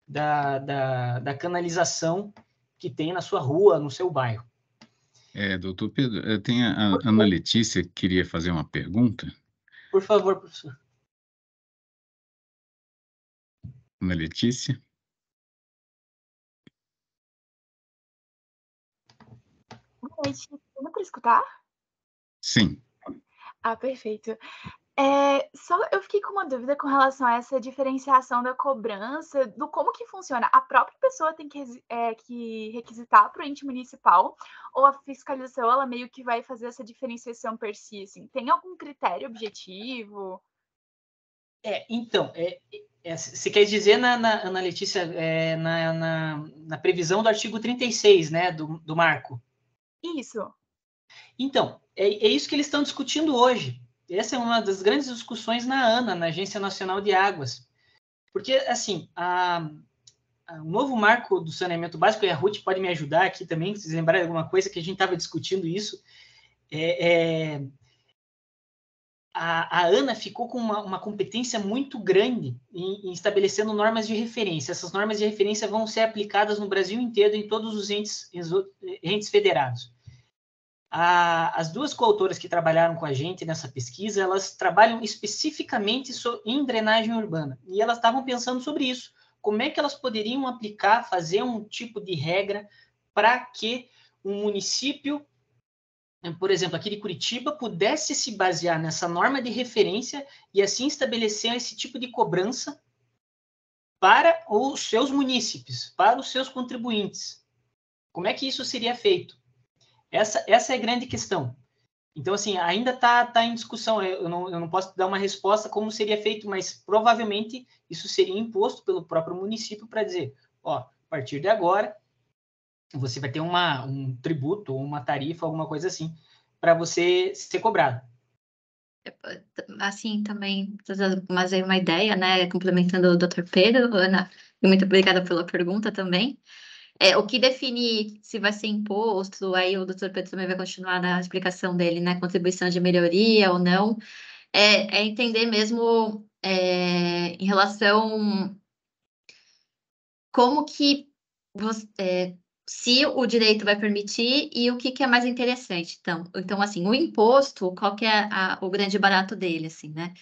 da, da, da canalização que tem na sua rua, no seu bairro. É, doutor Pedro, eh, tem a, a Ana Letícia que queria fazer uma pergunta. Por favor, professor. Ana Letícia. Boa noite. Dá para escutar? Sim. Ah, perfeito. É, só eu fiquei com uma dúvida com relação a essa diferenciação da cobrança, do como que funciona. A própria pessoa tem que, é, que requisitar para o ente municipal ou a fiscalização ela meio que vai fazer essa diferenciação per si? Assim? Tem algum critério objetivo? É, então, é, é, você quer dizer, na, na Ana Letícia, é, na, na, na, previsão do artigo 36, né, do, do marco? Isso. Então, é, é isso que eles estão discutindo hoje essa é uma das grandes discussões na ANA, na Agência Nacional de Águas. Porque, assim, a, a, o novo marco do saneamento básico, e a Ruth pode me ajudar aqui também, se lembrarem alguma coisa, que a gente estava discutindo isso, é, é, a, a, ANA ficou com uma, uma competência muito grande em, em, estabelecendo normas de referência. Essas normas de referência vão ser aplicadas no Brasil inteiro em todos os entes, entes federados a, as duas coautoras que trabalharam com a gente nessa pesquisa, elas trabalham especificamente so, em drenagem urbana. E elas estavam pensando sobre isso. Como é que elas poderiam aplicar, fazer um tipo de regra para que um município, por exemplo, aqui de Curitiba, pudesse se basear nessa norma de referência e assim estabelecer esse tipo de cobrança para os seus munícipes, para os seus contribuintes. Como é que isso seria feito? Essa, essa é a grande questão. Então, assim, ainda está tá em discussão. Eu não, eu não posso dar uma resposta como seria feito, mas provavelmente isso seria imposto pelo próprio município para dizer: ó, a partir de agora, você vai ter uma, um tributo ou uma tarifa, alguma coisa assim, para você ser cobrado. É, assim, também, mas é uma ideia, né? Complementando o Dr. Pedro, Ana, muito obrigada pela pergunta também. É, o que define se vai ser imposto, aí o doutor Pedro também vai continuar na explicação dele, né? Contribuição de melhoria ou não, é, é entender mesmo é, em relação como que você, é, se o direito vai permitir e o que, que, é mais interessante. Então, então, assim, o imposto, qual que é a, o grande barato dele, assim, né?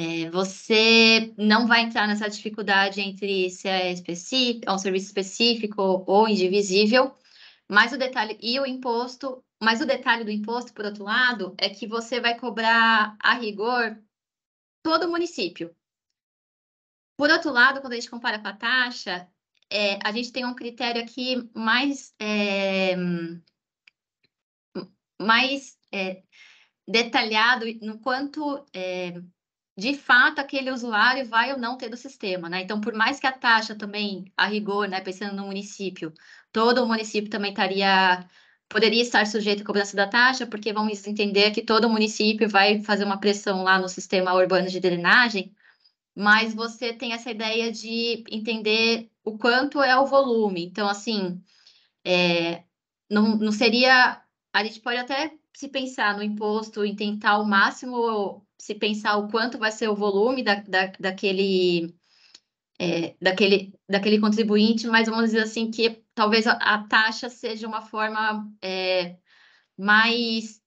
É, você não vai entrar nessa dificuldade entre se é específico, é um serviço específico ou indivisível, mas o detalhe e o imposto, mas o detalhe do imposto, por outro lado, é que você vai cobrar a rigor todo o município. Por outro lado, quando a gente compara com a taxa, é, a gente tem um critério aqui mais é, mais é, detalhado no quanto é, de fato aquele usuário vai ou não ter do sistema, né? Então, por mais que a taxa também, a rigor, né, pensando no município, todo o município também estaria poderia estar sujeito à cobrança da taxa, porque vamos entender que todo o município vai fazer uma pressão lá no sistema urbano de drenagem, mas você tem essa ideia de entender o quanto é o volume. Então, assim, é, não, não seria. A gente pode até se pensar no imposto em tentar o máximo se pensar o quanto vai ser o volume da, da, daquele, é, daquele, daquele contribuinte, mas vamos dizer assim que talvez a, a taxa seja uma forma é, mais.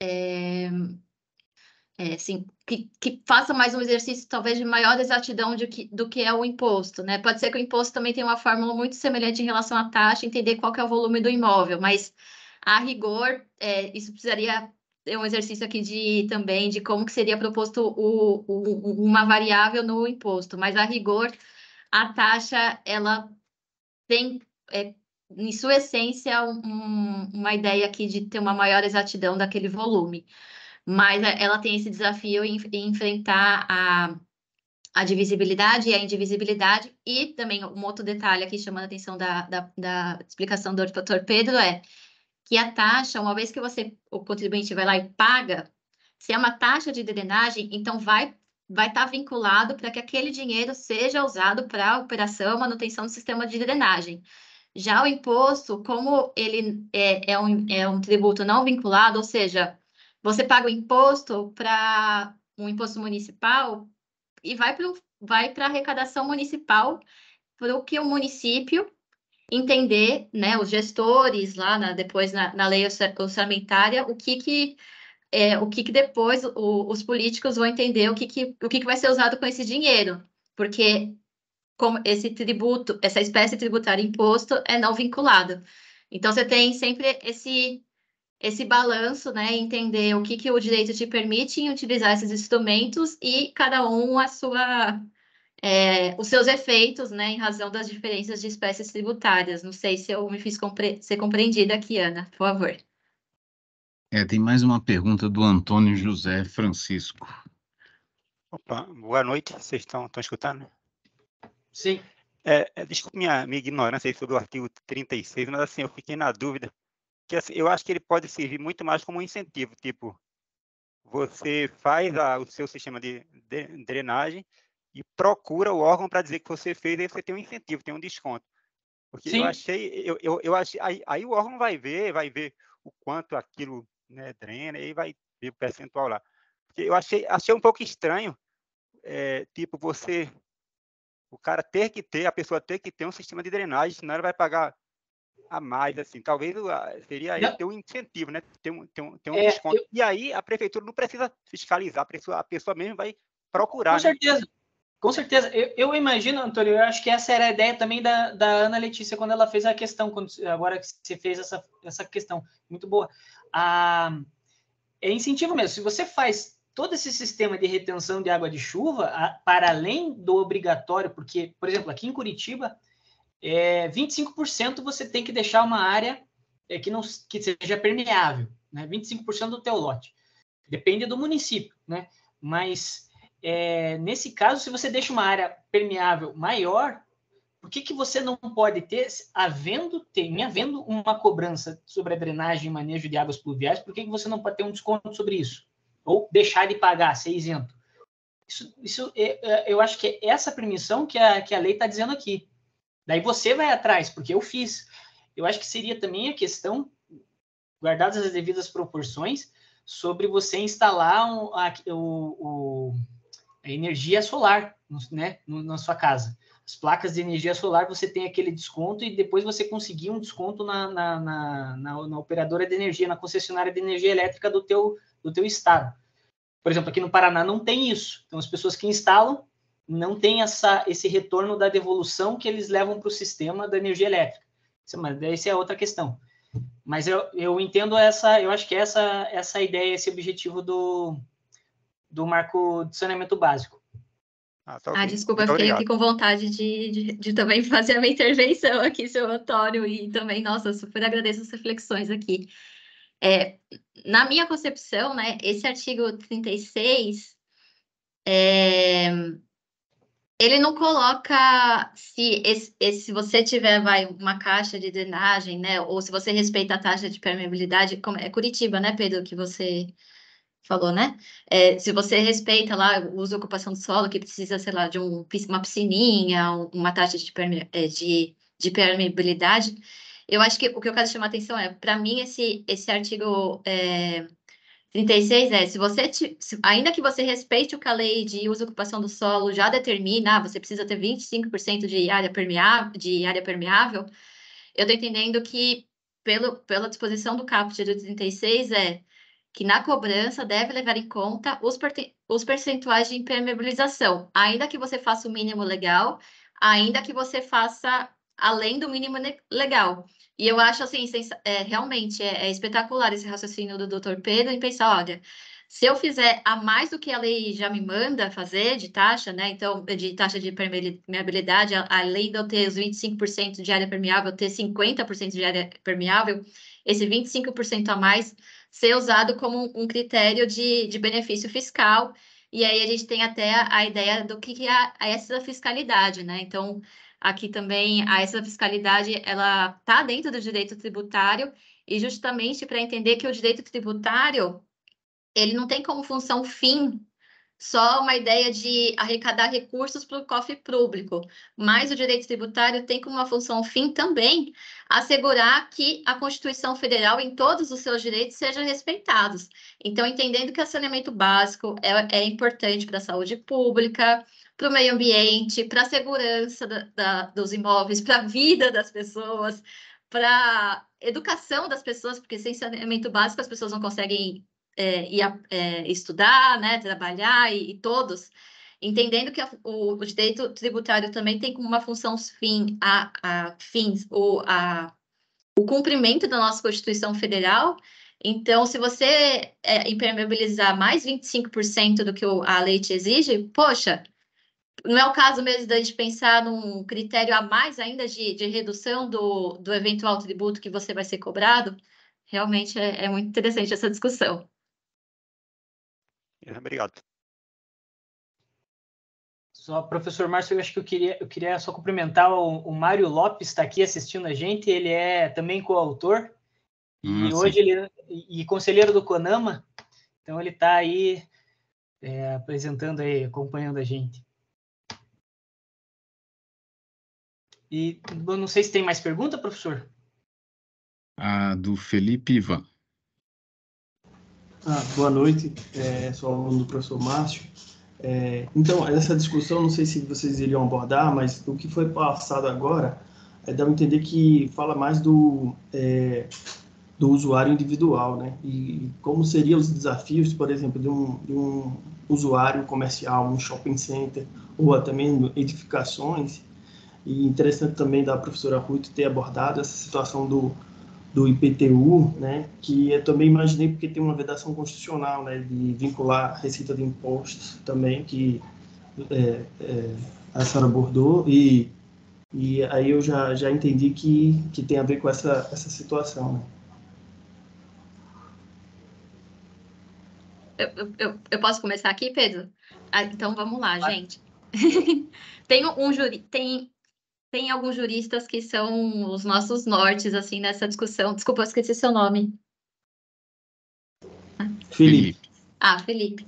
É, é, assim, que, que, faça mais um exercício talvez de maior exatidão de que, do que é o imposto, né? Pode ser que o imposto também tenha uma fórmula muito semelhante em relação à taxa, entender qual é o volume do imóvel, mas a rigor, é, isso precisaria é um exercício aqui de também de como que seria proposto o, o, uma variável no imposto, mas a rigor a taxa ela tem é, em sua essência um, uma ideia aqui de ter uma maior exatidão daquele volume, mas é, ela tem esse desafio em, em enfrentar a a divisibilidade e a indivisibilidade, e também um outro detalhe aqui chamando a atenção da, da, da explicação do doutor Pedro é que a taxa, uma vez que você, o contribuinte vai lá e paga, se é uma taxa de drenagem, então vai vai estar tá vinculado para que aquele dinheiro seja usado para a operação, manutenção do sistema de drenagem. Já o imposto, como ele é, é, um, é um tributo não vinculado, ou seja, você paga o imposto para um imposto municipal e vai para vai a arrecadação municipal para o que o município entender, né, os gestores lá na, depois na, na lei orçamentária, o que que é, o que, que depois o, os políticos vão entender o que, que, o que, que vai ser usado com esse dinheiro, porque como esse tributo, essa espécie tributária imposto é não vinculada. Então você tem sempre esse esse balanço, né, entender o que, que o direito te permite em utilizar esses instrumentos e cada um a sua é, os seus efeitos, né, em razão das diferenças de espécies tributárias. Não sei se eu me fiz compre ser compreendida aqui, Ana, por favor. É, tem mais uma pergunta do Antônio José Francisco. Opa, boa noite, vocês estão escutando? Sim. É, é, desculpe minha, minha ignorância sobre o artigo 36, mas assim, eu fiquei na dúvida. que assim, Eu acho que ele pode servir muito mais como um incentivo, tipo, você faz a, o seu sistema de, de drenagem e procura o órgão para dizer que você fez, aí você tem um incentivo, tem um desconto. Porque Sim. eu achei, eu, eu, eu achei, aí, aí, o órgão vai ver, vai ver o quanto aquilo né, drena, e vai ver o percentual lá. Porque eu achei, achei um pouco estranho, é, tipo, você, o cara ter que ter, a pessoa ter que ter um sistema de drenagem, senão ela vai pagar a mais, assim, talvez seria não. ter um incentivo, né? Ter um, ter um, ter um é, desconto. Eu... E aí a prefeitura não precisa fiscalizar, a pessoa, a pessoa mesmo vai procurar. Com né? certeza. Né? Com certeza. Eu, eu, imagino, Antônio, eu acho que essa era a ideia também da, da Ana Letícia quando ela fez a questão, quando, agora que você fez essa, essa questão. Muito boa. Ah, é incentivo mesmo. Se você faz todo esse sistema de retenção de água de chuva, a, para além do obrigatório, porque, por exemplo, aqui em Curitiba, é, 25% você tem que deixar uma área é, que, não, que seja permeável, né? 25% do teu lote. Depende do município, né? Mas é, nesse caso, se você deixa uma área permeável maior, por que, que você não pode ter, havendo, tem, havendo uma cobrança sobre a drenagem e manejo de águas pluviais, por que, que você não pode ter um desconto sobre isso? Ou deixar de pagar, ser isento? Isso, isso é, é, eu acho que é essa permissão que a, que a lei está dizendo aqui. Daí você vai atrás, porque eu fiz. Eu acho que seria também a questão, guardadas as devidas proporções, sobre você instalar um, a, o, o é energia solar né, na sua casa. As placas de energia solar, você tem aquele desconto e depois você conseguir um desconto na, na, na, na, na operadora de energia, na concessionária de energia elétrica do teu, do teu estado. Por exemplo, aqui no Paraná não tem isso. Então, as pessoas que instalam não têm essa, esse retorno da devolução que eles levam para o sistema da energia elétrica. É Mas essa é outra questão. Mas eu, eu entendo essa, eu acho que essa essa ideia, esse objetivo do, do marco de saneamento básico. Ah, tá ah desculpa, Muito fiquei obrigado. aqui com vontade de, de, de, também fazer a minha intervenção aqui, seu Antônio, e também, nossa, super agradeço as reflexões aqui. É, na minha concepção, né, esse artigo 36, é, ele não coloca se, esse, se você tiver vai, uma caixa de drenagem, né, ou se você respeita a taxa de permeabilidade, como é Curitiba, né, Pedro, que você falou, né? É, se você respeita lá o uso e ocupação do solo, que precisa, sei lá, de um, uma piscininha, uma taxa de, perme, é, de, de permeabilidade, eu acho que o que eu quero chamar a atenção é, para mim, esse, esse artigo é, 36 é, se você, te, se, ainda que você respeite o que a lei de uso e ocupação do solo já determina, ah, você precisa ter 25% de área, permeável, de área permeável, eu estou entendendo que, pelo, pela disposição do caput do 36, é que na cobrança deve levar em conta os, os percentuais de impermeabilização, ainda que você faça o mínimo legal, ainda que você faça além do mínimo legal. E eu acho assim, é, realmente é, é, espetacular esse raciocínio do Dr. Pedro em pensar, olha, se eu fizer a mais do que a lei já me manda fazer de taxa, né? Então, de taxa de permeabilidade, além de eu ter os 25% de área permeável, eu ter 50% de área permeável, esse 25% a mais ser usado como um critério de, de benefício fiscal. E aí a gente tem até a, ideia do que, é essa fiscalidade, né? Então, aqui também a essa fiscalidade ela está dentro do direito tributário e justamente para entender que o direito tributário ele não tem como função fim só uma ideia de arrecadar recursos para o cofre público, mas o direito tributário tem como uma função fim também assegurar que a Constituição Federal, em todos os seus direitos, sejam respeitados. Então, entendendo que o saneamento básico é, é importante para a saúde pública, para o meio ambiente, para a segurança da, da, dos imóveis, para a vida das pessoas, para educação das pessoas, porque sem saneamento básico as pessoas não conseguem é, ir é, estudar, né, trabalhar e, e todos, entendendo que a, o, o, direito tributário também tem como uma função fim a, a fins o, a, o cumprimento da nossa Constituição Federal. Então, se você é, impermeabilizar mais 25% do que o, a lei te exige, poxa, não é o caso mesmo da gente pensar num critério a mais ainda de, de redução do, do eventual tributo que você vai ser cobrado? Realmente é, é muito interessante essa discussão. É, obrigado. Só, professor Márcio, eu acho que eu queria, eu queria só cumprimentar o, o Mário Lopes, está aqui assistindo a gente, ele é também coautor hum, e ah, hoje ele e conselheiro do Conama, então ele está aí é, apresentando aí, acompanhando a gente. E não sei se tem mais pergunta, professor. A do Felipe Ivan. Ah, boa noite, é, sou aluno do professor Márcio. É, então, essa discussão, não sei se vocês iriam abordar, mas o que foi passado agora é, dá para entender que fala mais do, é, do usuário individual, né? E como seriam os desafios, por exemplo, de um, de um usuário comercial, um shopping center, ou até mesmo edificações. E interessante também da professora Ruth ter abordado essa situação do do IPTU, né, que eu também imaginei porque tem uma vedação constitucional, né, de vincular a receita de impostos também, que é, é, a senhora abordou, e, e aí eu já, já entendi que, que tem a ver com essa, essa situação, né. Eu, eu, eu posso começar aqui, Pedro? Ah, então vamos lá, gente. tem um juri, tem tem alguns juristas que são os nossos nortes, assim, nessa discussão. Desculpa, eu esqueci seu nome. Felipe. Ah, Felipe.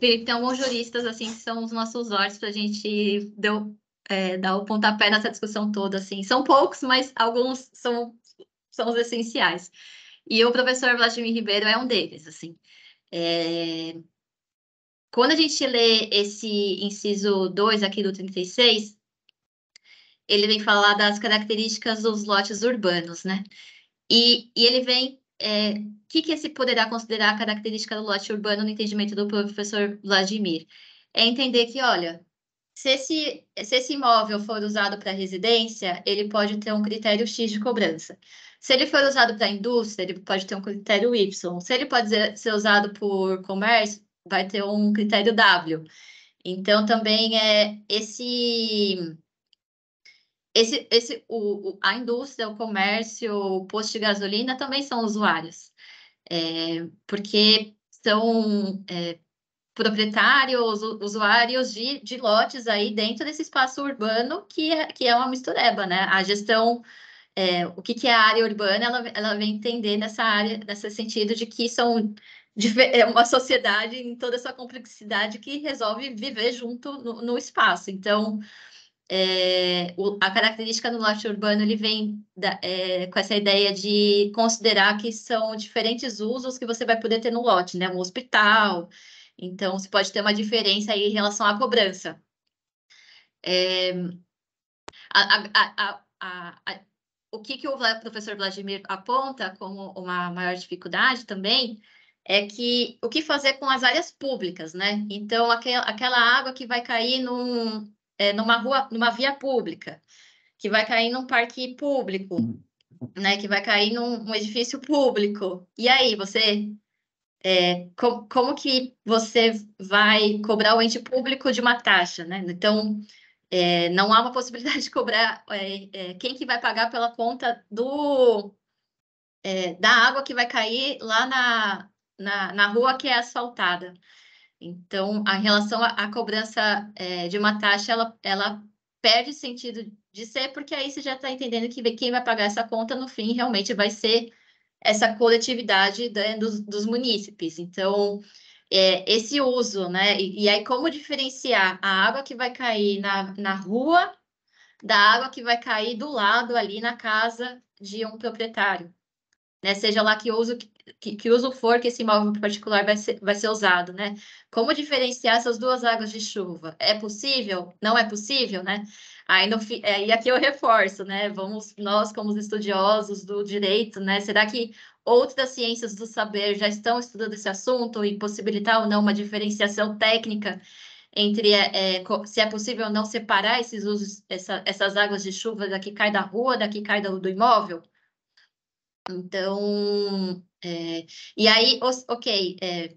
Felipe, tem alguns juristas, assim, que são os nossos nortes para a gente deu, é, dar o pontapé nessa discussão toda, assim. São poucos, mas alguns são, são os essenciais. E o professor Vladimir Ribeiro é um deles, assim. É... Quando a gente lê esse inciso 2 aqui do 36, ele vem falar das características dos lotes urbanos, né? E, e ele vem. O é, que, que se poderá considerar a característica do lote urbano no entendimento do professor Vladimir? É entender que, olha, se esse, se esse imóvel for usado para residência, ele pode ter um critério X de cobrança. Se ele for usado para indústria, ele pode ter um critério Y. Se ele pode ser, ser usado por comércio, vai ter um critério W. Então, também é esse esse, esse, o, a indústria, o comércio, o posto de gasolina também são usuários, é, porque são é, proprietários, usuários de, de, lotes aí dentro desse espaço urbano que é, que é uma mistureba, né? A gestão, é, o que, que é a área urbana, ela, ela vem entender nessa área, nesse sentido de que são é uma sociedade em toda essa sua complexidade que resolve viver junto no, no espaço. Então, é, o, a característica do norte urbano ele vem da, é, com essa ideia de considerar que são diferentes usos que você vai poder ter no lote, né? Um hospital, então você pode ter uma diferença aí em relação à cobrança. É, a, a, a, o que, que o professor Vladimir aponta como uma maior dificuldade também é que o que fazer com as áreas públicas, né? Então, aquel, aquela água que vai cair num, é, numa rua, numa via pública, que vai cair num parque público, uhum. né? Que vai cair num um edifício público. E aí, você é, co como que você vai cobrar o ente público de uma taxa, né? Então, é, não há uma possibilidade de cobrar é, é quem que vai pagar pela conta do é, da água que vai cair lá na, na, na rua que é asfaltada. Então, a relação à, cobrança é, de uma taxa, ela, ela perde sentido de ser, porque aí você já está entendendo que quem vai pagar essa conta, no fim, realmente vai ser essa coletividade né, dos, dos munícipes. Então, é, esse uso, né? E, e, aí, como diferenciar a água que vai cair na, na rua da água que vai cair do lado ali na casa de um proprietário, né? Seja lá que uso que, que, que for que esse imóvel particular vai ser, vai ser usado, né? Como diferenciar essas duas águas de chuva? É possível? Não é possível, né? Aí no, é, e aqui eu reforço, né? Vamos nós como estudiosos do direito, né? Será que outras ciências do saber já estão estudando esse assunto e possibilitar ou não uma diferenciação técnica entre é, é se é possível ou não separar esses usos, essa, essas águas de chuva da que cai da rua, da que cai do, do imóvel? Então, é, e aí, ok, é,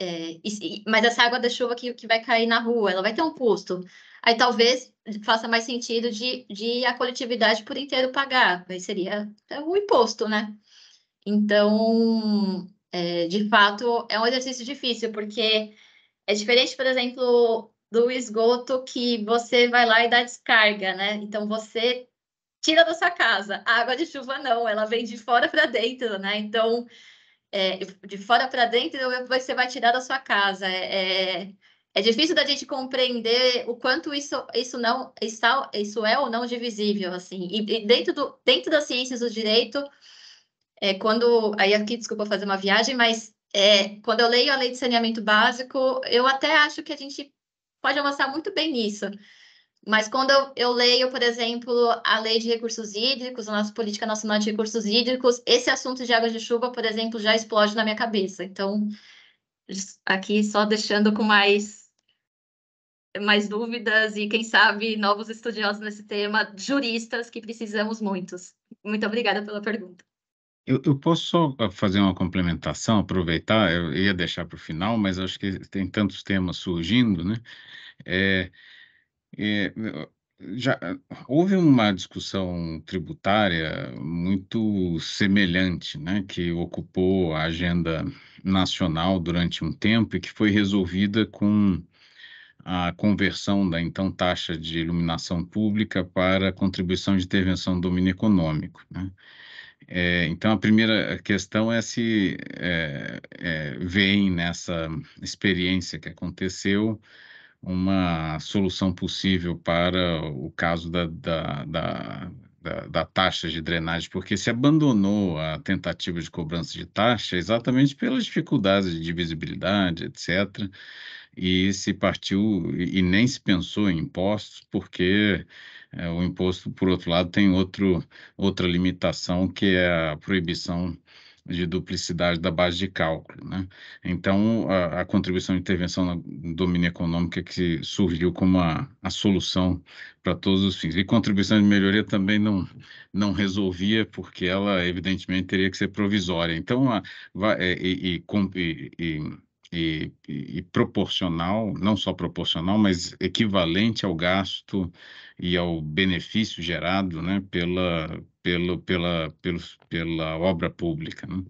é, mas essa água da chuva que, que vai cair na rua, ela vai ter um custo. Aí talvez faça mais sentido de, de a coletividade por inteiro pagar, aí seria é, o imposto, né? Então, é, de fato, é um exercício difícil, porque é diferente, por exemplo, do esgoto que você vai lá e dá descarga, né? Então, você tira da sua casa. A água de chuva não, ela vem de fora para dentro, né? Então, é, de fora para dentro você vai tirar da sua casa. É, é, é, difícil da gente compreender o quanto isso, isso não está, isso é ou não divisível, assim. E, e dentro, do, dentro das ciências do direito, é, quando aí aqui desculpa fazer uma viagem, mas é, quando eu leio a lei de saneamento básico, eu até acho que a gente pode avançar muito bem nisso. Mas quando eu, eu, leio, por exemplo, a lei de recursos hídricos, a nossa política nacional de recursos hídricos, esse assunto de água de chuva, por exemplo, já explode na minha cabeça. Então, aqui só deixando com mais, mais dúvidas e, quem sabe, novos estudiosos nesse tema, juristas que precisamos muitos. Muito obrigada pela pergunta. Eu, eu posso só ah, fazer uma complementação, aproveitar, eu ia deixar para o final, mas acho que tem tantos temas surgindo, né? É, é, já houve uma discussão tributária muito semelhante, né, que ocupou a agenda nacional durante um tempo e que foi resolvida com a conversão da então taxa de iluminação pública para contribuição de intervenção do domínio econômico. Né? É, então, a primeira questão é se é, é, vem nessa experiência que aconteceu uma solução possível para o caso da, da, da da, da, taxa de drenagem, porque se abandonou a tentativa de cobrança de taxa exatamente pelas dificuldades de visibilidade etc. E se partiu e nem se pensou em impostos, porque é, o imposto, por outro lado, tem outro, outra limitação, que é a proibição de duplicidade da base de cálculo. Né? Então, a, a contribuição de intervenção no domínio econômico é que surgiu como a, a solução para todos os fins. E contribuição de melhoria também não, não resolvia, porque ela, evidentemente, teria que ser provisória. Então, a, é, e, e, e, e e, e, proporcional, não só proporcional, mas equivalente ao gasto e ao benefício gerado né, pela, pela pela, pela obra pública, né?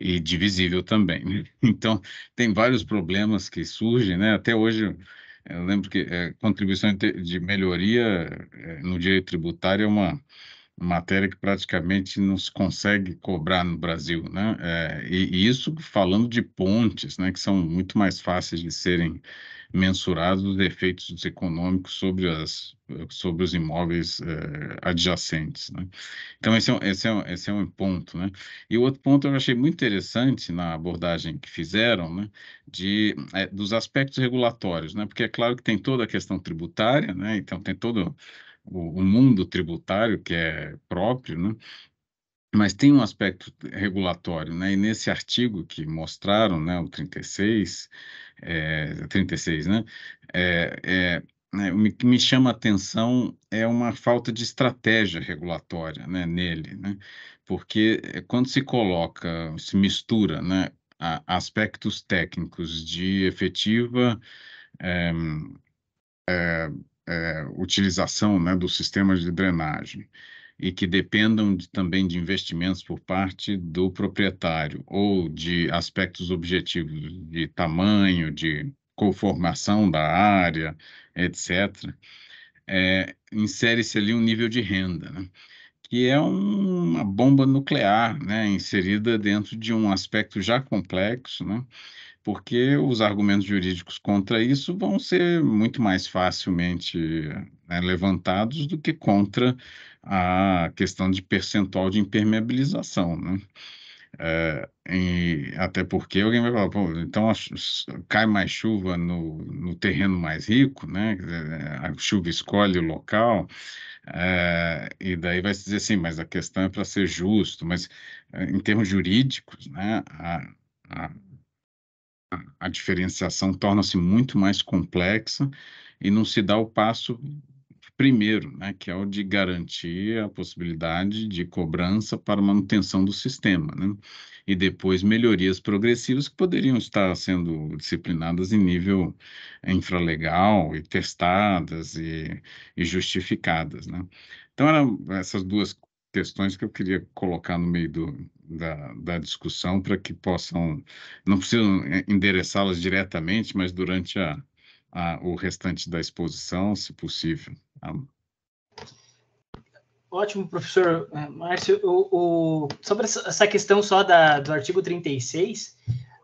e divisível também. Né? Então, tem vários problemas que surgem, né? até hoje. Eu lembro que é, contribuição de melhoria eh, no direito tributário é uma, matéria que praticamente não se consegue cobrar no Brasil, né? É, e, e, isso falando de pontes, né, que são muito mais fáceis de serem mensurados os efeitos econômicos sobre, as, sobre os imóveis é, adjacentes, né? Então esse é, um, esse, é um, esse é um ponto, né? E o outro ponto eu achei muito interessante na abordagem que fizeram, né, de, é, dos aspectos regulatórios, né? Porque é claro que tem toda a questão tributária, né? Então tem todo o, o mundo tributário que é próprio, né? mas tem um aspecto regulatório, né? E nesse artigo que mostraram, né, o 36, é, 36, né, é, é, né, o que me chama a atenção é uma falta de estratégia regulatória, né, nele, né? Porque é, quando se coloca, se mistura, né, a, aspectos técnicos de efetiva é, é, utilização né, dos sistemas de drenagem e que dependam de, também de investimentos por parte do proprietário ou de aspectos objetivos de tamanho, de conformação da área, etc., é, insere-se ali um nível de renda, né? que é uma bomba nuclear né? inserida dentro de um aspecto já complexo, né? porque os argumentos jurídicos contra isso vão ser muito mais facilmente né, levantados do que contra a questão de percentual de impermeabilização, né? É, até porque alguém vai falar, Pô, então a, cai mais chuva no, no terreno mais rico, né? É, a chuva escolhe o local, é, e daí vai se dizer assim, mas a questão é para ser justo, mas é, em termos jurídicos, né? A, a, a diferenciação torna-se muito mais complexa e não se dá o passo primeiro, né, que é o de garantir a possibilidade de cobrança para manutenção do sistema, né, e depois melhorias progressivas que poderiam estar sendo disciplinadas em nível infralegal e testadas e, e justificadas, né. Então, eram essas duas questões que eu queria colocar no meio do, da, da discussão para que possam, não precisam endereçá-las diretamente, mas durante a, a, o restante da exposição, se possível. Ótimo, professor eh, Márcio. O, o, sobre essa questão só da, do artigo 36,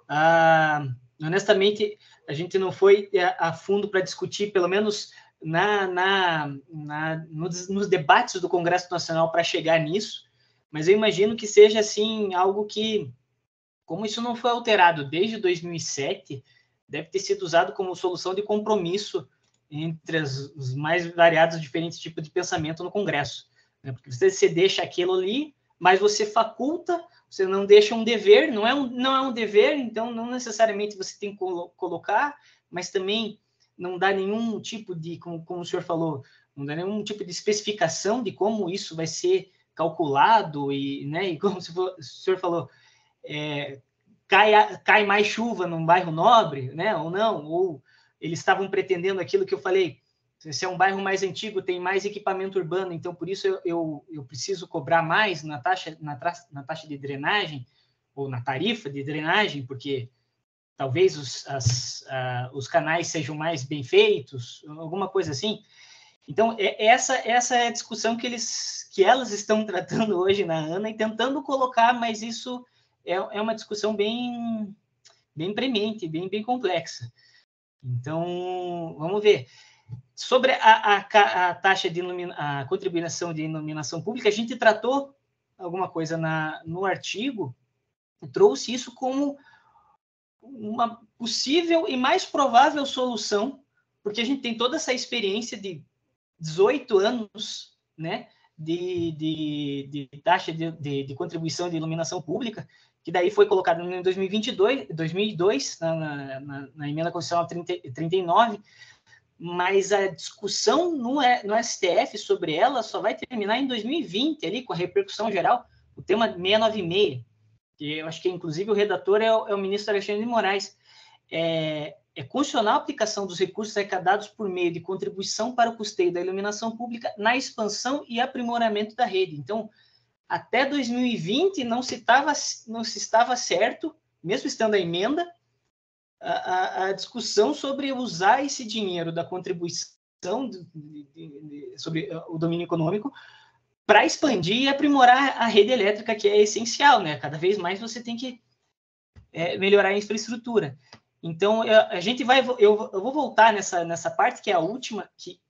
ah, honestamente, a gente não foi eh, a fundo para discutir, pelo menos na, na, na nos, nos debates do Congresso Nacional para chegar nisso, mas eu imagino que seja assim algo que, como isso não foi alterado desde 2007, deve ter sido usado como solução de compromisso entre as, os mais variados diferentes tipos de pensamento no Congresso. Né? Porque você, você deixa aquilo ali, mas você faculta, você não deixa um dever, não é um, não é um dever, então não necessariamente você tem que colocar, mas também não dá nenhum tipo de, como, como o senhor falou, não dá nenhum tipo de especificação de como isso vai ser calculado e, né, e como o senhor falou, é, cai, cai mais chuva num bairro nobre, né, ou não, ou eles estavam pretendendo aquilo que eu falei, se é um bairro mais antigo, tem mais equipamento urbano, então por isso eu, eu, eu preciso cobrar mais na taxa, na, na taxa de drenagem, ou na tarifa de drenagem, porque talvez os, as, uh, os canais sejam mais bem feitos, alguma coisa assim. Então, é, essa, essa é a discussão que, eles, que elas estão tratando hoje na ANA e tentando colocar, mas isso é, é uma discussão bem, bem premente, bem, bem complexa. Então, vamos ver. Sobre a, a, a taxa de a contribuição de iluminação pública, a gente tratou alguma coisa na, no artigo, trouxe isso como uma possível e mais provável solução, porque a gente tem toda essa experiência de 18 anos né, de, de, de taxa de, de, de, contribuição de iluminação pública, que daí foi colocada em 2022, 2002, na, na, na emenda constitucional 30, 39, mas a discussão no, é, no STF sobre ela só vai terminar em 2020, ali, com a repercussão geral, o tema 696 que eu acho que inclusive o redator é o, é o ministro Alexandre de Moraes, é, é condicionar a aplicação dos recursos arrecadados por meio de contribuição para o custeio da iluminação pública na expansão e aprimoramento da rede. Então, até 2020 não se, tava, não se estava certo, mesmo estando a emenda, a, a, a discussão sobre usar esse dinheiro da contribuição de, de, de, sobre eh, o domínio econômico para expandir e aprimorar a rede elétrica, que é essencial, né? Cada vez mais você tem que é, melhorar a infraestrutura. Então, eu, a gente vai, eu, eu vou voltar nessa, nessa parte, que é a última, que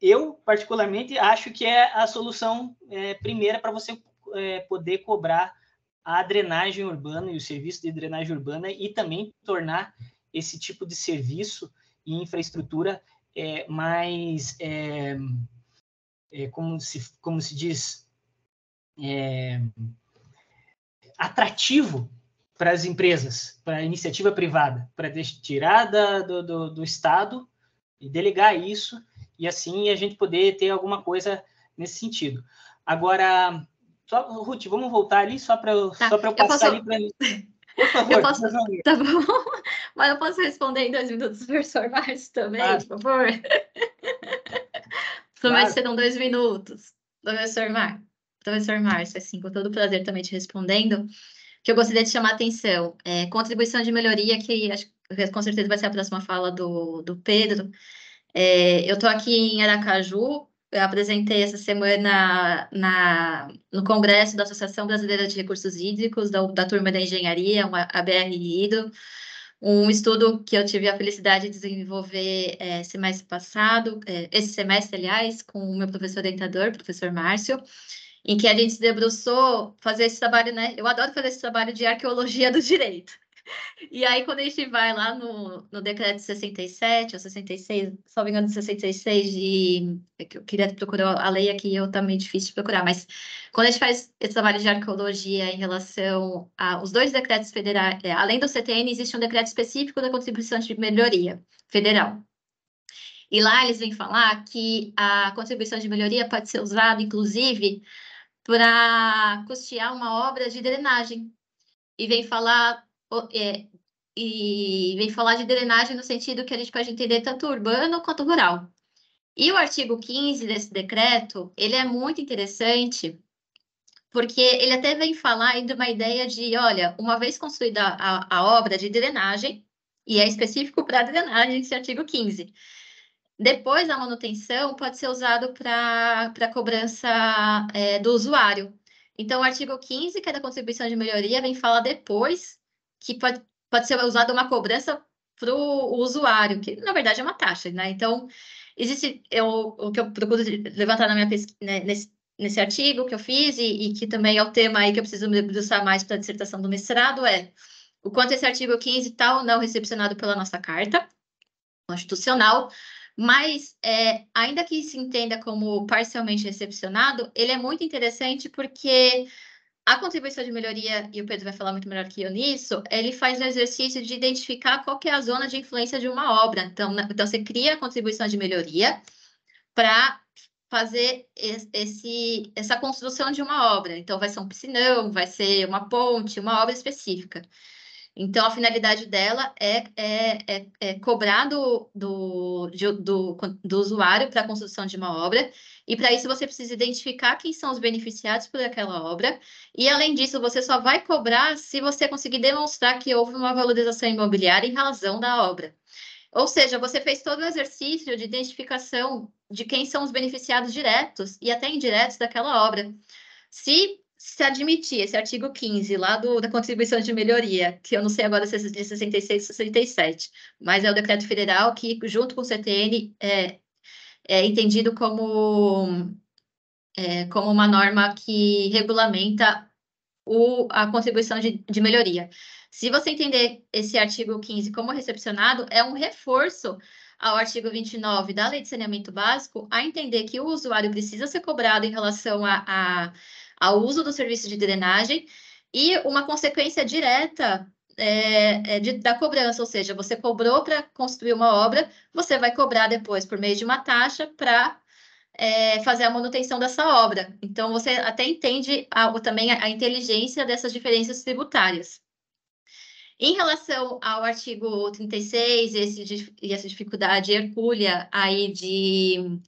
eu, particularmente, acho que é a solução é, primeira para você é, poder cobrar a drenagem urbana e o serviço de drenagem urbana e também tornar esse tipo de serviço e infraestrutura é, mais é, é, como, se, como se diz, é, atrativo para as empresas, para a iniciativa privada, para tirar da, do, do, do, Estado e delegar isso, e assim a gente poder ter alguma coisa nesse sentido. Agora, só, Ruth, vamos voltar ali só para tá. só para eu passar posso... ali para Por favor, eu posso... Por tá bom. Mas eu posso responder em dois minutos, professor Márcio, também, ah. por favor? Também serão dois minutos. Professor Mar, professor Márcio, assim, com todo o prazer também te respondendo, que eu gostaria de chamar a atenção. É, contribuição de melhoria, que acho que com certeza vai ser a próxima fala do, do Pedro. É, eu estou aqui em Aracaju, eu apresentei essa semana na, no Congresso da Associação Brasileira de Recursos Hídricos, da, da turma da engenharia, uma, a BR Hidro, um estudo que eu tive a felicidade de desenvolver é, semestre passado, é, esse semestre, aliás, com o meu professor orientador, professor Márcio, em que a gente se debruçou fazer esse trabalho, né? Eu adoro fazer esse trabalho de arqueologia do direito. E aí, quando a gente vai lá no, no decreto 67 ou 66, só me engano, 66 de. É eu queria procurar a lei aqui, eu também tá difícil de procurar, mas quando a gente faz esse trabalho de arqueologia em relação aos dois decretos federais, é, além do CTN, existe um decreto específico da contribuição de melhoria federal. E lá eles vêm falar que a contribuição de melhoria pode ser usada, inclusive, para custear uma obra de drenagem. E vem falar é, e vem falar de drenagem no sentido que a gente pode entender tanto urbano quanto rural. E o artigo 15 desse decreto, ele é muito interessante, porque ele até vem falar ainda uma ideia de, olha, uma vez construída a, a obra de drenagem, e é específico para drenagem esse artigo 15, depois a manutenção pode ser usado para cobrança é, do usuário. Então, o artigo 15, que é da contribuição de melhoria, vem falar depois que pode, pode ser usada uma cobrança para o usuário, que na verdade é uma taxa, né? Então, existe eu, o que eu procuro levantar na minha pesquisa, né, nesse, nesse artigo que eu fiz e, e, que também é o tema aí que eu preciso me debruçar mais para a dissertação do mestrado é o quanto esse artigo 15 está ou não recepcionado pela nossa carta constitucional, mas é, ainda que se entenda como parcialmente recepcionado, ele é muito interessante porque a contribuição de melhoria, e o Pedro vai falar muito melhor que eu nisso, ele faz o exercício de identificar qual é a zona de influência de uma obra. Então, na, então você cria a contribuição de melhoria para fazer esse, essa construção de uma obra. Então, vai ser um piscinão, vai ser uma ponte, uma obra específica. Então, a finalidade dela é, é, é, é cobrar do, do, de, do, do usuário para a construção de uma obra, e para isso você precisa identificar quem são os beneficiados por aquela obra, e além disso, você só vai cobrar se você conseguir demonstrar que houve uma valorização imobiliária em razão da obra. Ou seja, você fez todo o exercício de identificação de quem são os beneficiados diretos e até indiretos daquela obra. Se se admitir esse artigo 15 lá do, da contribuição de melhoria, que eu não sei agora se é de 66 ou 67, mas é o decreto federal que, junto com o CTN, é, é entendido como, é, como uma norma que regulamenta o, a contribuição de, de melhoria. Se você entender esse artigo 15 como recepcionado, é um reforço ao artigo 29 da Lei de Saneamento Básico a entender que o usuário precisa ser cobrado em relação a, a ao uso do serviço de drenagem e uma consequência direta é, é de, da cobrança, ou seja, você cobrou para construir uma obra, você vai cobrar depois por meio de uma taxa para é, fazer a manutenção dessa obra. Então, você até entende a, também a, a inteligência dessas diferenças tributárias. Em relação ao artigo 36 esse, e essa dificuldade hercúlea aí de...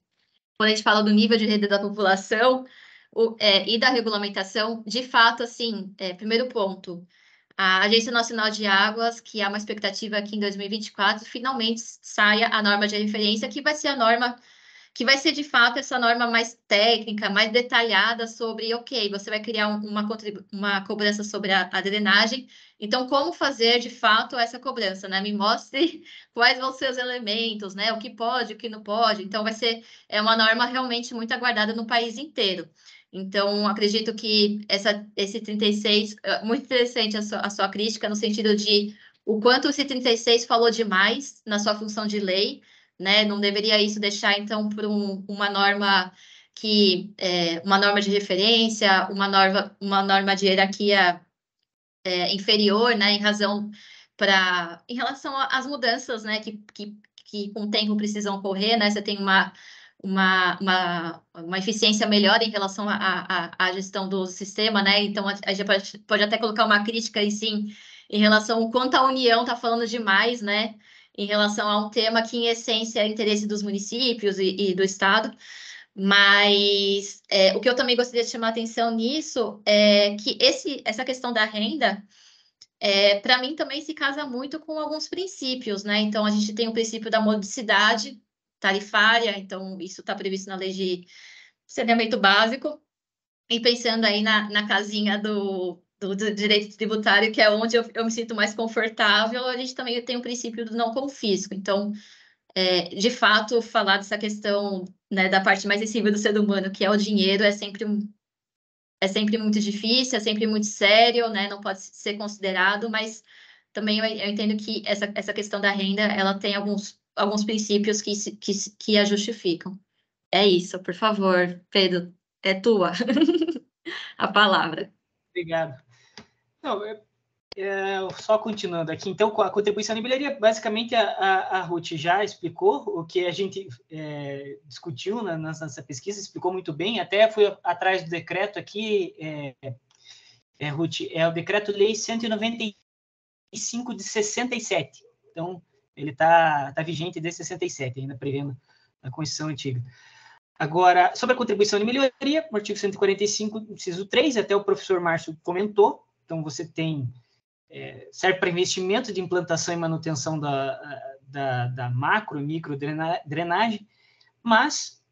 Quando a gente fala do nível de renda da população, o, é, e da regulamentação, de fato, assim, é, primeiro ponto, a Agência Nacional de Águas, que há uma expectativa que em 2024 finalmente saia a norma de referência, que vai ser a norma que vai ser de fato essa norma mais técnica, mais detalhada sobre, ok, você vai criar uma, uma cobrança sobre a, a drenagem, então como fazer de fato essa cobrança, né? Me mostre quais vão ser os elementos, né? O que pode, o que não pode. Então vai ser é uma norma realmente muito aguardada no país inteiro. Então, acredito que essa, esse 36, é muito interessante a sua, a sua crítica, no sentido de o quanto esse 36 falou demais na sua função de lei, né? Não deveria isso deixar, então, por um, uma norma que é, uma norma de referência, uma norma, uma norma de hierarquia é, inferior, né, em razão para em relação às mudanças, né, que, que, que com o tempo precisam ocorrer, né, você tem uma uma, uma, uma eficiência melhor em relação à gestão do sistema, né? Então, a gente pode, pode até colocar uma crítica aí, sim, em relação ao quanto a União está falando demais, né? em relação a um tema que, em essência, é interesse dos municípios e, e do Estado. Mas é, o que eu também gostaria de chamar a atenção nisso é que esse, essa questão da renda, é, para mim, também se casa muito com alguns princípios, né? Então, a gente tem o princípio da modicidade tarifária, então, isso está previsto na lei de saneamento básico. E pensando aí na, na casinha do do, do, direito tributário, que é onde eu, eu me sinto mais confortável, a gente também tem o princípio do não confisco. Então, é, de fato, falar dessa questão né, da parte mais sensível do ser humano, que é o dinheiro, é sempre, é sempre muito difícil, é sempre muito sério, né, não pode ser considerado, mas também eu, eu entendo que essa, essa questão da renda, ela tem alguns, alguns princípios que, que, que a justificam. É isso, por favor, Pedro, é tua a palavra. Obrigado. Não, é, é, só continuando aqui, então a contribuição de melhoria basicamente a, a, a, Ruth já explicou o que a gente é, discutiu na, nossa pesquisa, explicou muito bem, até fui atrás do decreto aqui, é, é, Ruth, é o decreto-lei 195 de 67, então ele está tá vigente desde 67, ainda prevendo a Constituição antiga. Agora, sobre a contribuição de melhoria, no artigo 145, inciso 3, até o professor Márcio comentou, então, você tem. É, serve para investimento de implantação e manutenção da, da, da macro e micro drenagem, mas,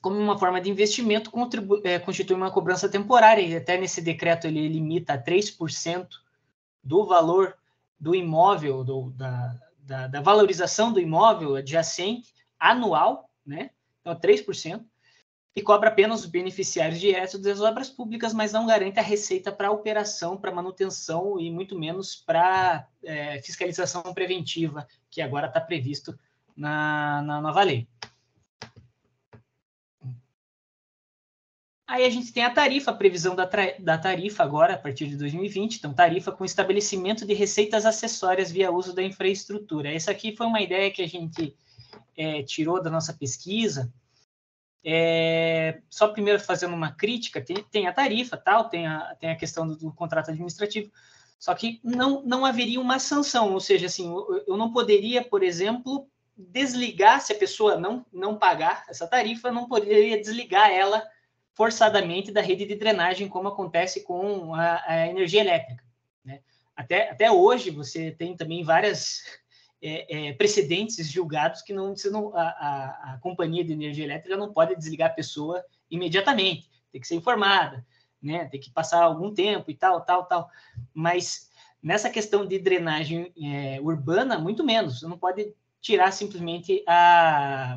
como uma forma de investimento, é, constitui uma cobrança temporária, e até nesse decreto ele limita a 3% do valor do imóvel, do, da, da, da valorização do imóvel adjacente anual, né? Então, 3% e cobra apenas os beneficiários diretos das obras públicas, mas não garante a receita para operação, para manutenção e muito menos para é, fiscalização preventiva, que agora está previsto na, na nova lei. Aí a gente tem a tarifa, a previsão da, da, tarifa agora, a partir de 2020, então tarifa com estabelecimento de receitas acessórias via uso da infraestrutura. Essa aqui foi uma ideia que a gente é, tirou da nossa pesquisa, é, só primeiro fazendo uma crítica, tem, tem a tarifa, tal, tem a, tem a questão do, do, contrato administrativo, só que não, não haveria uma sanção, ou seja, assim, eu, eu não poderia, por exemplo, desligar, se a pessoa não, não pagar essa tarifa, não poderia desligar ela forçadamente da rede de drenagem, como acontece com a, a energia elétrica. Né? Até, até hoje, você tem também várias é, é, precedentes julgados que não, não a, a, a, companhia de energia elétrica não pode desligar a pessoa imediatamente, tem que ser informada, né? Tem que passar algum tempo e tal, tal, tal. Mas nessa questão de drenagem é, urbana, muito menos. Você não pode tirar simplesmente a,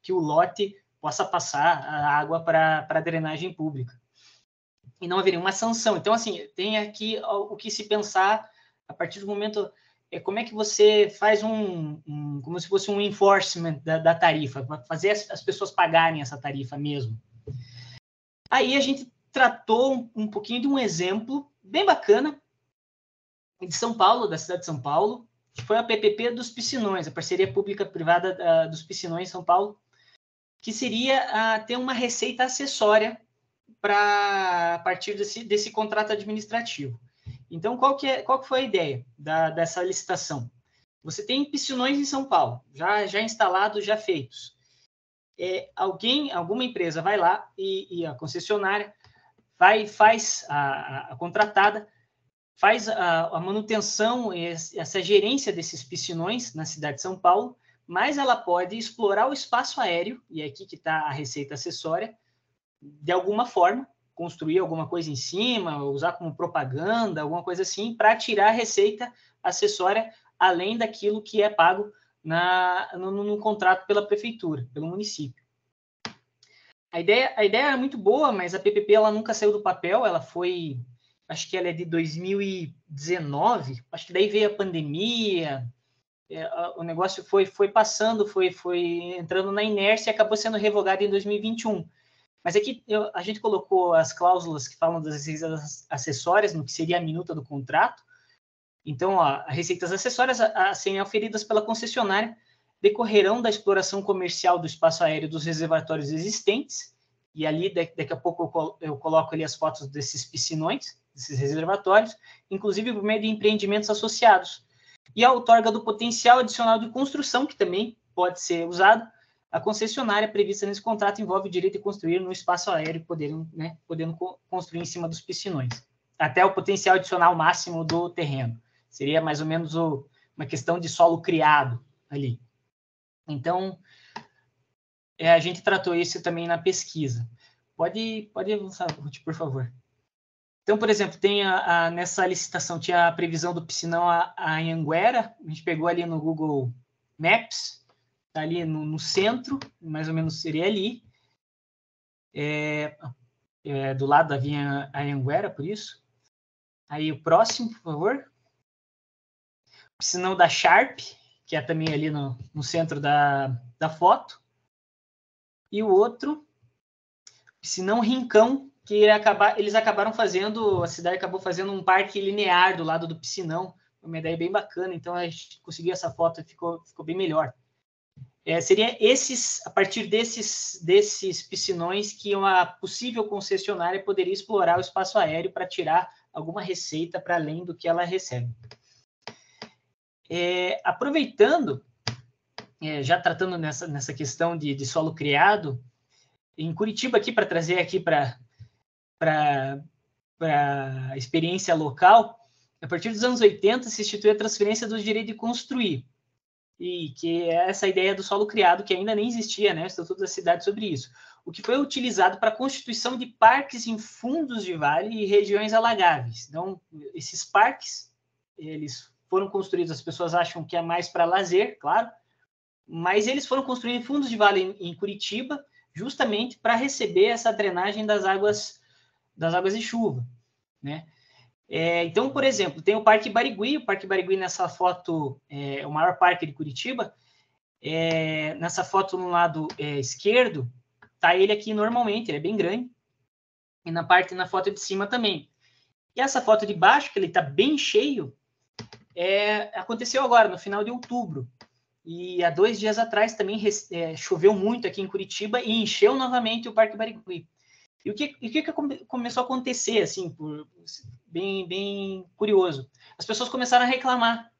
que o lote possa passar a água para a drenagem pública. E não haveria uma sanção. Então, assim, tem aqui o que se pensar a partir do momento é como é que você faz um, um como se fosse um enforcement da, da tarifa, fazer as, as, pessoas pagarem essa tarifa mesmo. Aí a gente tratou um, um, pouquinho de um exemplo bem bacana de São Paulo, da cidade de São Paulo, que foi a PPP dos piscinões, a parceria pública-privada ah, dos piscinões em São Paulo, que seria a, ah, ter uma receita acessória para a partir desse, desse contrato administrativo. Então, qual que, é, qual que foi a ideia da, dessa licitação? Você tem piscinões em São Paulo, já, já instalados, já feitos. É, alguém, alguma empresa vai lá e, e a concessionária vai, faz a, a contratada, faz a, a, manutenção, essa gerência desses piscinões na cidade de São Paulo, mas ela pode explorar o espaço aéreo, e é aqui que está a receita acessória, de alguma forma, construir alguma coisa em cima, usar como propaganda, alguma coisa assim, para tirar a receita acessória além daquilo que é pago na, no, no, contrato pela prefeitura, pelo município. A ideia, a ideia é muito boa, mas a PPP ela nunca saiu do papel, ela foi, acho que ela é de 2019, acho que daí veio a pandemia, é, o negócio foi, foi passando, foi, foi entrando na inércia e acabou sendo revogado em 2021. Mas aqui é eu, a gente colocou as cláusulas que falam das receitas acessórias, no que seria a minuta do contrato. Então, ó, as receitas acessórias a, a serem oferidas pela concessionária decorrerão da exploração comercial do espaço aéreo dos reservatórios existentes, e ali daqui a pouco eu, eu coloco ali as fotos desses piscinões, desses reservatórios, inclusive por meio de empreendimentos associados. E a outorga do potencial adicional de construção, que também pode ser usado a concessionária prevista nesse contrato envolve o direito de construir no espaço aéreo, podendo, né, podendo construir em cima dos piscinões, até o potencial adicional máximo do terreno. Seria mais ou menos o, uma questão de solo criado ali. Então, é, a gente tratou isso também na pesquisa. Pode, pode avançar, Ruth, por favor. Então, por exemplo, tem a, a, nessa licitação tinha a previsão do piscinão a, a Anguera, a gente pegou ali no Google Maps, está ali no, no, centro, mais ou menos seria ali, é, é, do lado da vinha Anguera por isso. Aí o próximo, por favor. O sinal da Sharp, que é também ali no, no centro da, da foto. E o outro, piscinão Rincão, que ele acabar, eles acabaram fazendo, a cidade acabou fazendo um parque linear do lado do piscinão, uma ideia bem bacana, então a gente conseguiu essa foto e ficou, ficou bem melhor é, seria esses a partir desses desses piscinões que uma possível concessionária poderia explorar o espaço aéreo para tirar alguma receita para além do que ela recebe. É, aproveitando, é, já tratando nessa, nessa questão de, de solo criado, em Curitiba aqui para trazer aqui para para a experiência local, a partir dos anos 80 se instituiu a transferência dos direitos de construir e que é essa ideia do solo criado que ainda nem existia, né? O Estatuto da Cidade sobre isso. O que foi utilizado para a constituição de parques em fundos de vale e regiões alagáveis. Então, esses parques, eles foram construídos, as pessoas acham que é mais para lazer, claro, mas eles foram construídos em fundos de vale em, Curitiba, justamente para receber essa drenagem das águas das águas de chuva, né? É, então, por exemplo, tem o Parque Barigui, o Parque Barigui nessa foto é, é o maior parque de Curitiba. É, nessa foto no lado é, esquerdo, tá ele aqui normalmente, ele é bem grande. E na parte na foto de cima também. E essa foto de baixo, que ele tá bem cheio, é, aconteceu agora, no final de outubro. E há dois dias atrás também é, choveu muito aqui em Curitiba e encheu novamente o Parque Barigui. E o que, o que, que come, começou a acontecer, assim, por, bem, bem curioso? As pessoas começaram a reclamar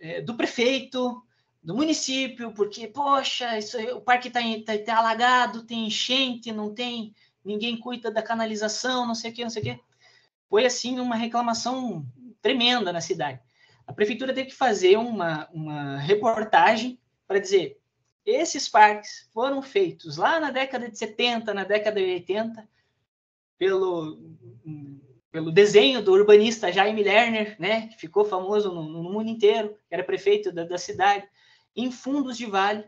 é, do prefeito, do município, porque, poxa, isso, o parque está tá, tá alagado, tem enchente, não tem, ninguém cuida da canalização, não sei o quê, não sei o quê. Foi, assim, uma reclamação tremenda na cidade. A prefeitura teve que fazer uma, uma reportagem para dizer esses parques foram feitos lá na década de 70, na década de 80, pelo, pelo desenho do urbanista Jaime Lerner, né, que ficou famoso no, no mundo inteiro, que era prefeito da, da cidade, em fundos de vale,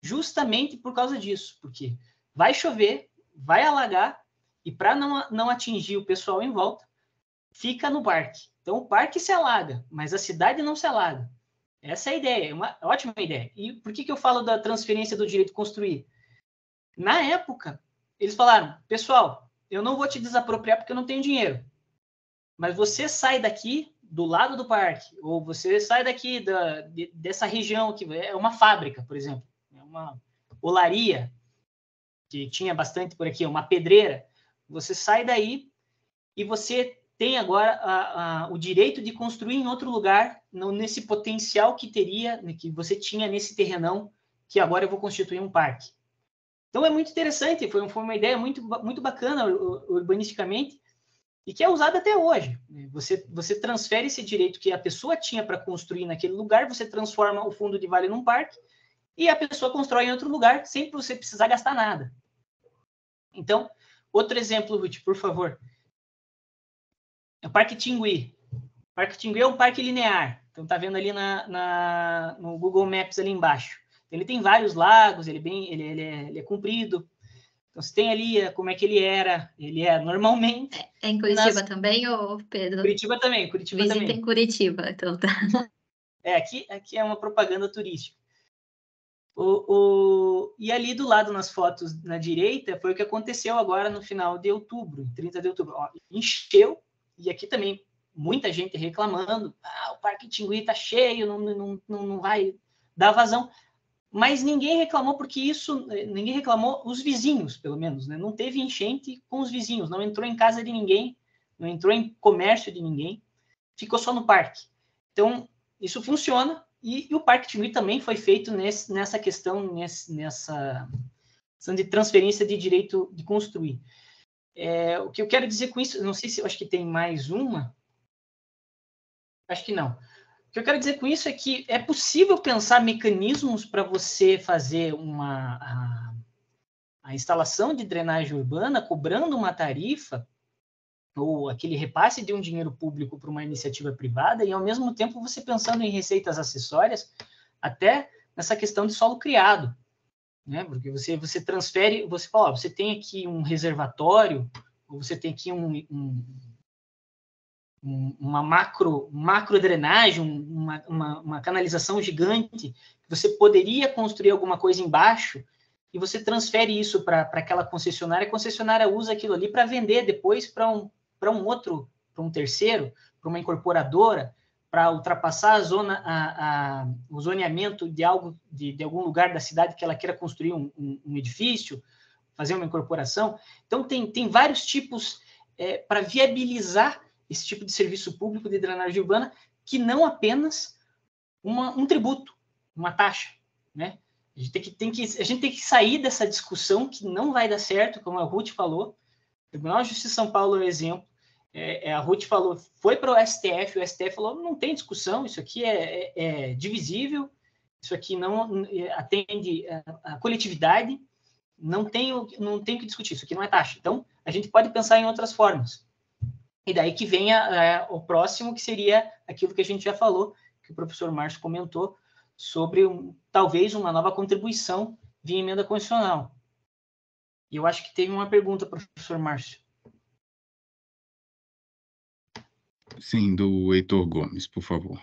justamente por causa disso, porque vai chover, vai alagar, e para não, não atingir o pessoal em volta, fica no parque. Então o parque se alaga, mas a cidade não se alaga. Essa é a ideia, é uma ótima ideia. E por que, que eu falo da transferência do direito construir? Na época, eles falaram, pessoal, eu não vou te desapropriar porque eu não tenho dinheiro. Mas você sai daqui do lado do parque, ou você sai daqui da, de, dessa região que é uma fábrica, por exemplo, é uma olaria que tinha bastante por aqui, é uma pedreira. Você sai daí e você tem agora a, a, o direito de construir em outro lugar, no, nesse potencial que teria, né, que você tinha nesse terrenão, que agora eu vou constituir um parque. Então é muito interessante, foi, foi uma ideia muito, muito bacana urbanisticamente e que é usada até hoje. Você, você transfere esse direito que a pessoa tinha para construir naquele lugar, você transforma o fundo de vale num parque e a pessoa constrói em outro lugar sem você precisar gastar nada. Então, outro exemplo, Ruth, por favor. É o Parque Tingui. O Parque Tingui é um parque linear. Então tá vendo ali na, na, no Google Maps ali embaixo. Então, ele tem vários lagos, ele, é bem, ele, ele, é, ele é comprido. Então você tem ali é, como é que ele era, ele é normalmente. É, é em Curitiba nas... também, ou Pedro? Curitiba também, Curitiba Visita também. em Curitiba, então tá. É, aqui, aqui é uma propaganda turística. O, o, e ali do lado, nas fotos na direita, foi o que aconteceu agora no final de outubro, 30 de outubro. Ó, encheu e aqui também, muita gente reclamando, ah, o Parque Tinguí está cheio, não, não, não, não vai dar vazão. Mas ninguém reclamou porque isso, ninguém reclamou os vizinhos, pelo menos, né? Não teve enchente com os vizinhos, não entrou em casa de ninguém, não entrou em comércio de ninguém, ficou só no parque. Então, isso funciona e, e o Parque Tinguí também foi feito nesse, nessa questão, nesse, nessa questão de transferência de direito de construir. É, o que eu quero dizer com isso, não sei se acho que tem mais uma. Acho que não. O que eu quero dizer com isso é que é possível pensar mecanismos para você fazer uma a, a, instalação de drenagem urbana cobrando uma tarifa ou aquele repasse de um dinheiro público para uma iniciativa privada e ao mesmo tempo você pensando em receitas acessórias até nessa questão de solo criado né? Porque você, você transfere, você fala, ó, você tem aqui um reservatório, ou você tem aqui um, um uma macro, macro drenagem, uma, uma, uma, canalização gigante, você poderia construir alguma coisa embaixo e você transfere isso para aquela concessionária, a concessionária usa aquilo ali para vender depois para um, um outro, para um terceiro, para uma incorporadora, para ultrapassar a zona, a, a, o zoneamento de algo, de, de, algum lugar da cidade que ela queira construir um, um, um edifício, fazer uma incorporação. Então tem, tem vários tipos é, para viabilizar esse tipo de serviço público de drenagem urbana que não apenas uma, um tributo, uma taxa, né? A gente tem que, tem que, a gente tem que sair dessa discussão que não vai dar certo, como a Ruth falou. O Tribunal de Justiça de São Paulo é um exemplo. É, é, a Ruth falou, foi para o STF, o STF falou, não tem discussão, isso aqui é, é, é divisível, isso aqui não é, atende a, a, coletividade, não tem, não tem que discutir, isso aqui não é taxa. Então, a gente pode pensar em outras formas. E daí que vem a, a, é, o próximo, que seria aquilo que a gente já falou, que o professor Márcio comentou, sobre um, talvez uma nova contribuição via emenda constitucional. E eu acho que teve uma pergunta, professor Márcio. Sim, do Heitor Gomes, por favor.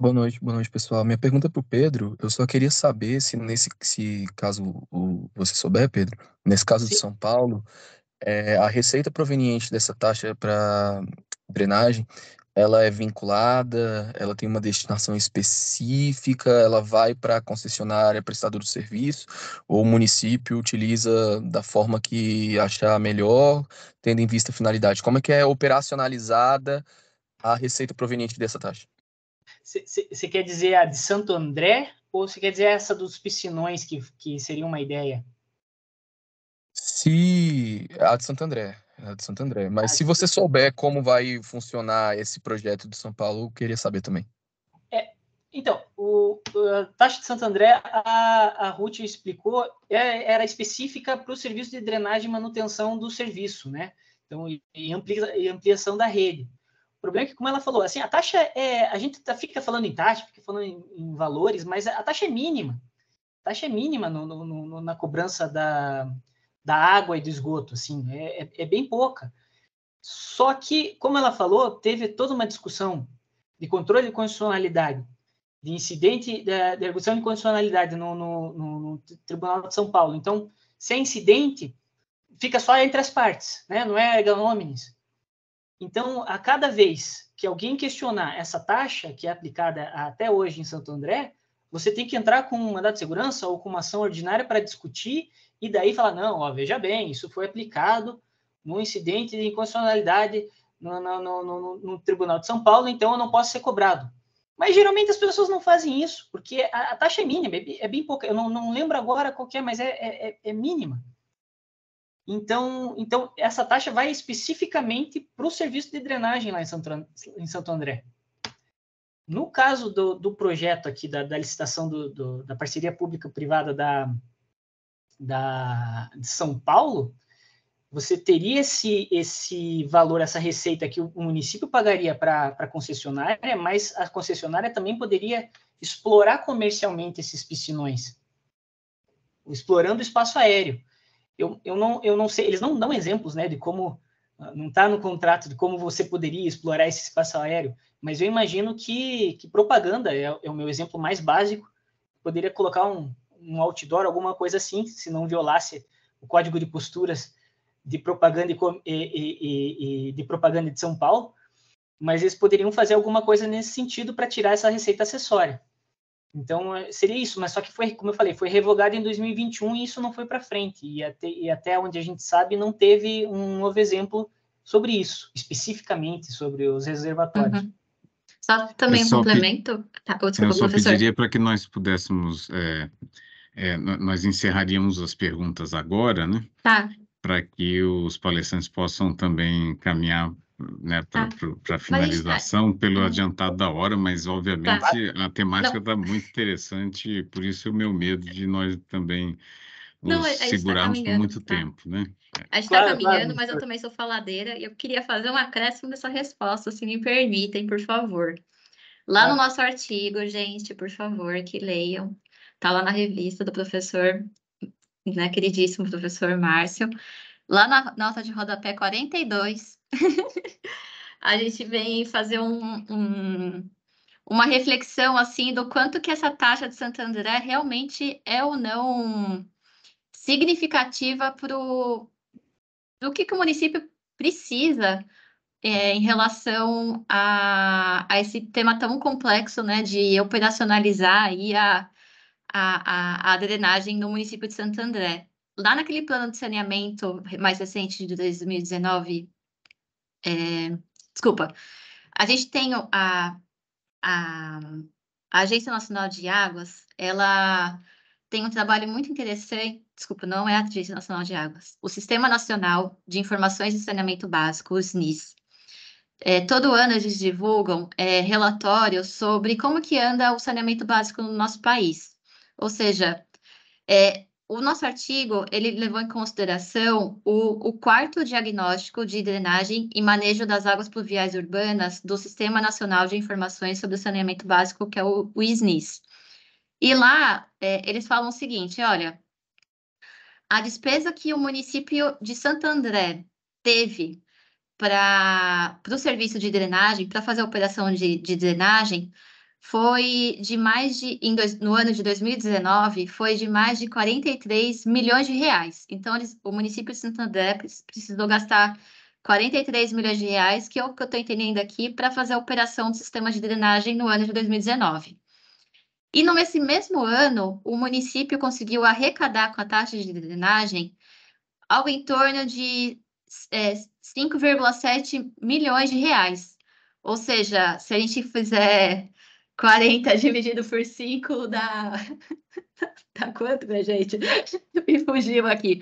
Boa noite, boa noite, pessoal. Minha pergunta é para o Pedro, eu só queria saber se nesse se caso o, você souber, Pedro, nesse caso Sim. de São Paulo, é, a receita proveniente dessa taxa para drenagem, ela é vinculada, ela tem uma destinação específica, ela vai para a concessionária, prestador do serviço, ou o município utiliza da forma que achar melhor, tendo em vista a finalidade. Como é que é operacionalizada a receita proveniente dessa taxa? Você quer dizer a de Santo André ou você quer dizer essa dos piscinões, que, que seria uma ideia? Se a de Santo André, a de Santo André. Mas se você souber como vai funcionar esse projeto de São Paulo, eu queria saber também. É, então, o, a taxa de Santo André, a, a Ruth explicou, é, era específica para o serviço de drenagem e manutenção do serviço, né? Então, e, e ampliação da rede. O problema é que, como ela falou, assim, a taxa é. A gente tá, fica falando em taxa, fica falando em, em valores, mas a, a taxa é mínima. A taxa é mínima no, no, no, na cobrança da, da água e do esgoto, assim, né? é, é, bem pouca. Só que, como ela falou, teve toda uma discussão de controle de condicionalidade, de incidente, de, de arguição de condicionalidade no, no, no, no, Tribunal de São Paulo. Então, se é incidente, fica só entre as partes, né? não é erga nominis. Então, a cada vez que alguém questionar essa taxa que é aplicada até hoje em Santo André, você tem que entrar com um mandato de segurança ou com uma ação ordinária para discutir e daí falar, não, ó, veja bem, isso foi aplicado num incidente de inconstitucionalidade no, no, no, no, Tribunal de São Paulo, então eu não posso ser cobrado. Mas geralmente as pessoas não fazem isso, porque a, a taxa é mínima, é, é, bem pouca. Eu não, não lembro agora qual é, mas é, é, é, é mínima. Então, então, essa taxa vai especificamente para o serviço de drenagem lá em Santo, em Santo André. No caso do, do projeto aqui, da, da licitação do, do, da parceria pública-privada da, da, de São Paulo, você teria esse, esse valor, essa receita que o município pagaria para a concessionária, mas a concessionária também poderia explorar comercialmente esses piscinões, explorando o espaço aéreo. Eu, eu, não, eu não sei, eles não dão exemplos né, de como, ah, não está no contrato de como você poderia explorar esse espaço aéreo, mas eu imagino que, que propaganda é, é o meu exemplo mais básico, poderia colocar um, um outdoor, alguma coisa assim, se não violasse o código de posturas de propaganda e, e, e, e de propaganda de São Paulo, mas eles poderiam fazer alguma coisa nesse sentido para tirar essa receita acessória. Então eh, seria isso, mas só que foi, como eu falei, foi revogado em 2021 e isso não foi para frente. E até, e até onde a gente sabe, não teve um novo exemplo sobre isso, especificamente sobre os reservatórios. Uhum. Só também eu um complemento. Pe... Tá, eu só professor. pediria para que nós pudéssemos é, é, nós encerraríamos as perguntas agora, né? Tá. Para que os palestrantes possam também caminhar né, para tá. a tá- finalização, pelo uhum. adiantado da hora, mas obviamente tá. a temática está muito interessante, por isso o meu medo de nós também não, os tá segurarmos tá por muito tá. tempo, né? A gente está caminhando, mas eu também sou faladeira e eu queria fazer um acréscimo nessa resposta, se me permitem, por favor. Lá no nosso artigo, gente, por favor, que leiam. Tá lá na revista do professor, né, queridíssimo professor Márcio. Lá na nota de rodapé 42, a gente vem fazer um, um, uma reflexão, assim, do quanto que essa taxa de Santo André realmente é ou não significativa para o que, que o município precisa é, em relação a, a, esse tema tão complexo, né, de operacionalizar aí a, a, a, a drenagem no município de Santo André. Lá naquele plano de saneamento mais recente de 2019, é, desculpa, a gente tem a, a, a Agência Nacional de Águas, ela tem um trabalho muito interessante, desculpa, não é a Agência Nacional de Águas, o Sistema Nacional de Informações de Saneamento Básico, o SNIS. É, todo ano eles divulgam é, relatórios sobre como que anda o saneamento básico no nosso país. Ou seja, é, o nosso artigo ele levou em consideração o, o, quarto diagnóstico de drenagem e manejo das águas pluviais urbanas do Sistema Nacional de Informações sobre o Saneamento Básico, que é o, o SNIS. E lá é, eles falam o seguinte: olha, a despesa que o município de Santo André teve para o serviço de drenagem, para fazer a operação de, de drenagem, foi de mais de, dois, no ano de 2019, foi de mais de 43 milhões de reais. Então, eles, o município de Santo André precisou gastar 43 milhões de reais, que é o que eu estou entendendo aqui, para fazer a operação do sistema de drenagem no ano de 2019. E nesse mesmo ano, o município conseguiu arrecadar com a taxa de drenagem algo em torno de é, 5,7 milhões de reais. Ou seja, se a gente fizer 40 dividido por 5 dá. dá quanto, né, gente? Me fugiu aqui.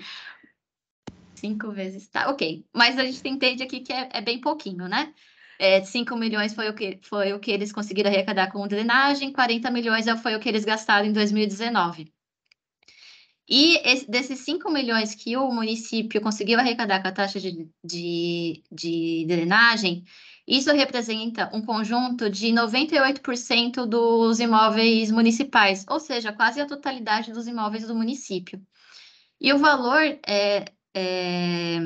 5 vezes. Tá, ok. Mas a gente entende aqui que é, é bem pouquinho, né? É, 5 milhões foi o, que, foi o que eles conseguiram arrecadar com drenagem, 40 milhões é foi o que eles gastaram em 2019. E esse, desses 5 milhões que o município conseguiu arrecadar com a taxa de, de, de drenagem, isso representa um conjunto de 98% dos imóveis municipais, ou seja, quase a totalidade dos imóveis do município. E o valor é, é,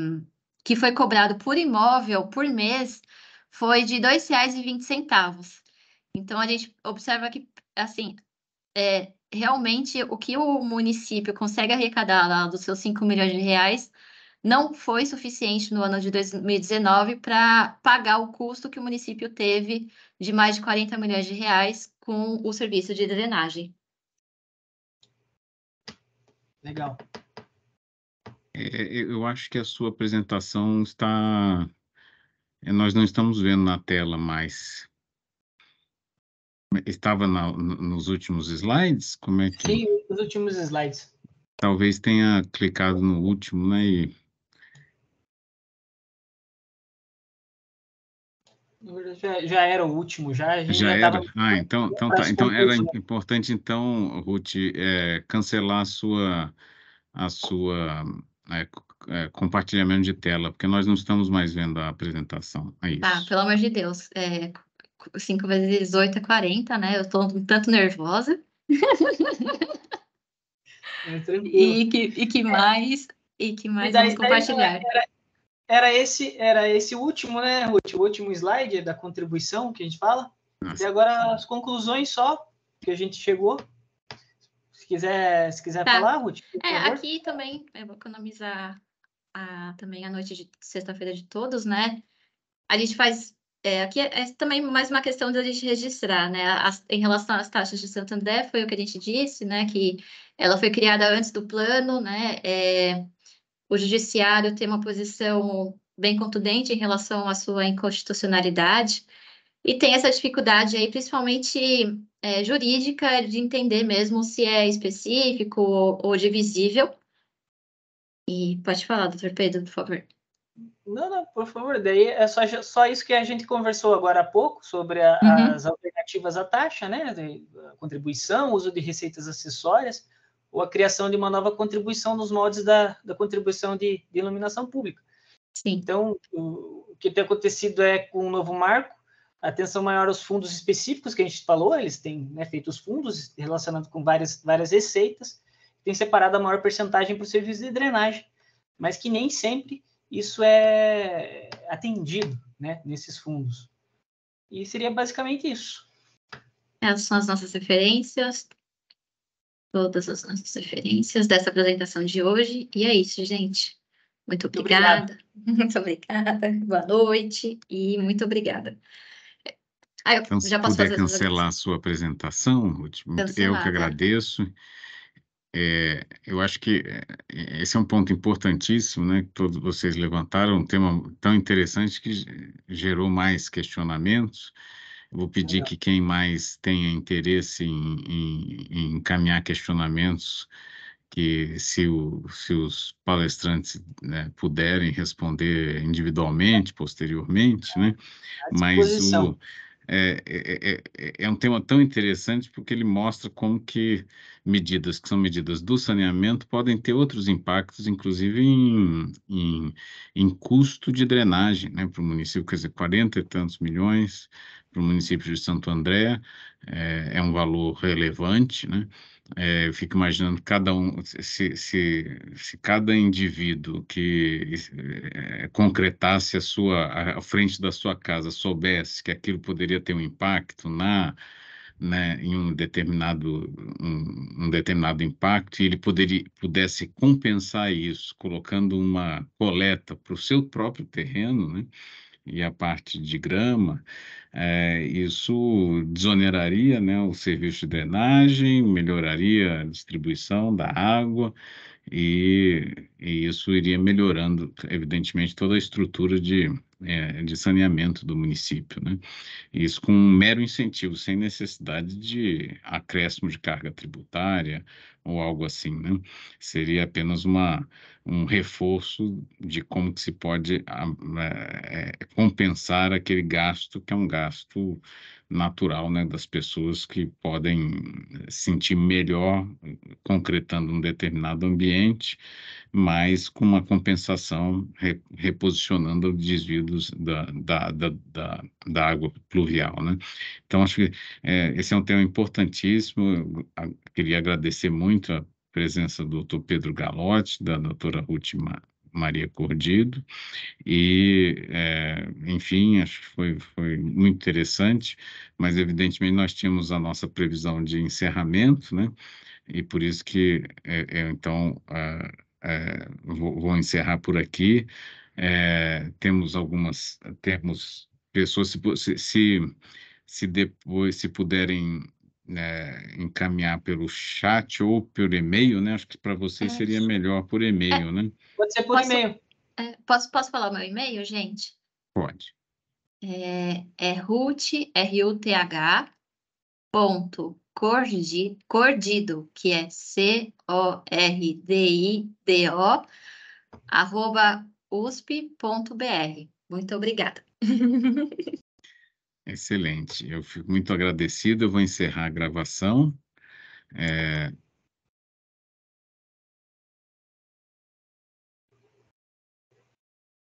que foi cobrado por imóvel por mês foi de R$ 2,20. Então, a gente observa que, assim, é, realmente o que o município consegue arrecadar lá dos seus 5 milhões de reais não foi suficiente no ano de 2019 para pagar o custo que o município teve de mais de 40 milhões de reais com o serviço de drenagem. Legal. É, é eu acho que a sua apresentação está. É, nós não estamos vendo na tela mais. Estava na, nos últimos slides? Como é que... Sim, nos últimos slides. Talvez tenha clicado no último, né? E... Já, era o último, já. já, era. Tava... Ah, então, então, tá, então era importante, então, Ruth, é, cancelar a sua, a sua é, é, compartilhamento de tela, porque nós não estamos mais vendo a apresentação. É ah, isso. Ah, pelo amor de Deus. É, 5 vezes oito é 40, né? Eu estou um tanto nervosa. É, e, que, e que mais. E que mais daí, vamos compartilhar. Daí, era, era esse, era esse último, né, Ruth? O último slide da contribuição que a gente fala. Nossa. E agora as conclusões só que a gente chegou. Se quiser, se quiser tá. falar, Ruth. é, favor. aqui também, eu vou economizar a, também a noite de sexta-feira de todos, né? A gente faz. É, aqui é, é, também mais uma questão da gente registrar, né? As, em relação às taxas de Santander, foi o que a gente disse, né? Que ela foi criada antes do plano, né? É, o judiciário tem uma posição bem contundente em relação à sua inconstitucionalidade e tem essa dificuldade aí, principalmente é, jurídica, de entender mesmo se é específico ou, ou divisível. E pode falar, doutor Pedro, por favor. Não, não, por favor, daí é só, só isso que a gente conversou agora há pouco sobre a, uhum. as alternativas à taxa, né? contribuição, uso de receitas acessórias ou a criação de uma nova contribuição nos moldes da, da contribuição de, de iluminação pública. Sim. Então, o, o que tem acontecido é com o novo marco, atenção maior aos fundos específicos que a gente falou, eles têm né, feito os fundos relacionados com várias, várias receitas, tem separado a maior percentagem para o serviço de drenagem, mas que nem sempre isso é atendido né, nesses fundos. E seria basicamente isso. Essas são as nossas referências todas as nossas referências dessa apresentação de hoje. E é isso, gente. Muito obrigada. Muito obrigada. Boa noite e muito obrigada. Ah, então, se puder cancelar a sua apresentação, Ruth, eu que né? agradeço. É, eu acho que é, esse é um ponto importantíssimo, né? Que todos vocês levantaram um tema tão interessante que gerou mais questionamentos. Vou pedir que quem mais tenha interesse em, em, em encaminhar questionamentos, que se, o, se os palestrantes né, puderem responder individualmente, posteriormente, né? Mas o, é é é, é, é, é, um tema tão interessante porque ele mostra como que medidas que são medidas do saneamento podem ter outros impactos, inclusive em, em, em custo de drenagem né, para o município, quer dizer, 40 e tantos milhões para o município de Santo André, é, um valor relevante, né? É, eu fico imaginando cada um, se, se, se cada indivíduo que é, concretasse a sua, a frente da sua casa soubesse que aquilo poderia ter um impacto na, né, em um determinado, um, um determinado impacto e ele poderia, pudesse compensar isso colocando uma coleta para o seu próprio terreno, né? e a parte de grama, é, isso desoneraria né, o serviço de drenagem, melhoraria a distribuição da água e, e isso iria melhorando, evidentemente, toda a estrutura de, é, de saneamento do município, né? Isso com um mero incentivo, sem necessidade de acréscimo de carga tributária ou algo assim, né? Seria apenas uma, um reforço de como que se pode a, ah, a, é, é, compensar aquele gasto que é um gasto natural né, das pessoas que podem eh, sentir melhor concretando um determinado ambiente, mas com uma compensação reposicionando os desvios da, da, da, da, água pluvial. Né? Então, acho que é, esse é um tema importantíssimo. Eu queria agradecer muito a presença do doutor Pedro Galotti, da doutora Ruth Maria Cordido, e, é, enfim, acho que foi, foi muito interessante, mas evidentemente nós tínhamos a nossa previsão de encerramento, né? E por isso que eu, é, é, então, é, vou, vou, encerrar por aqui. temos algumas, temos pessoas, se, se, se depois, se puderem é, encaminhar pelo chat ou por e-mail, né? Acho que para vocês é. seria melhor por e-mail, é. né? Pode ser por e-mail. É, posso, posso falar o meu e-mail, gente? Pode. É, é Ruth, R-U-T-H, ponto, cordi, cordido, que é C-O-R-D-I-D-O, arroba usp.br. Muito obrigada. Excelente, eu fico muito agradecido. Eu vou encerrar a gravação. É,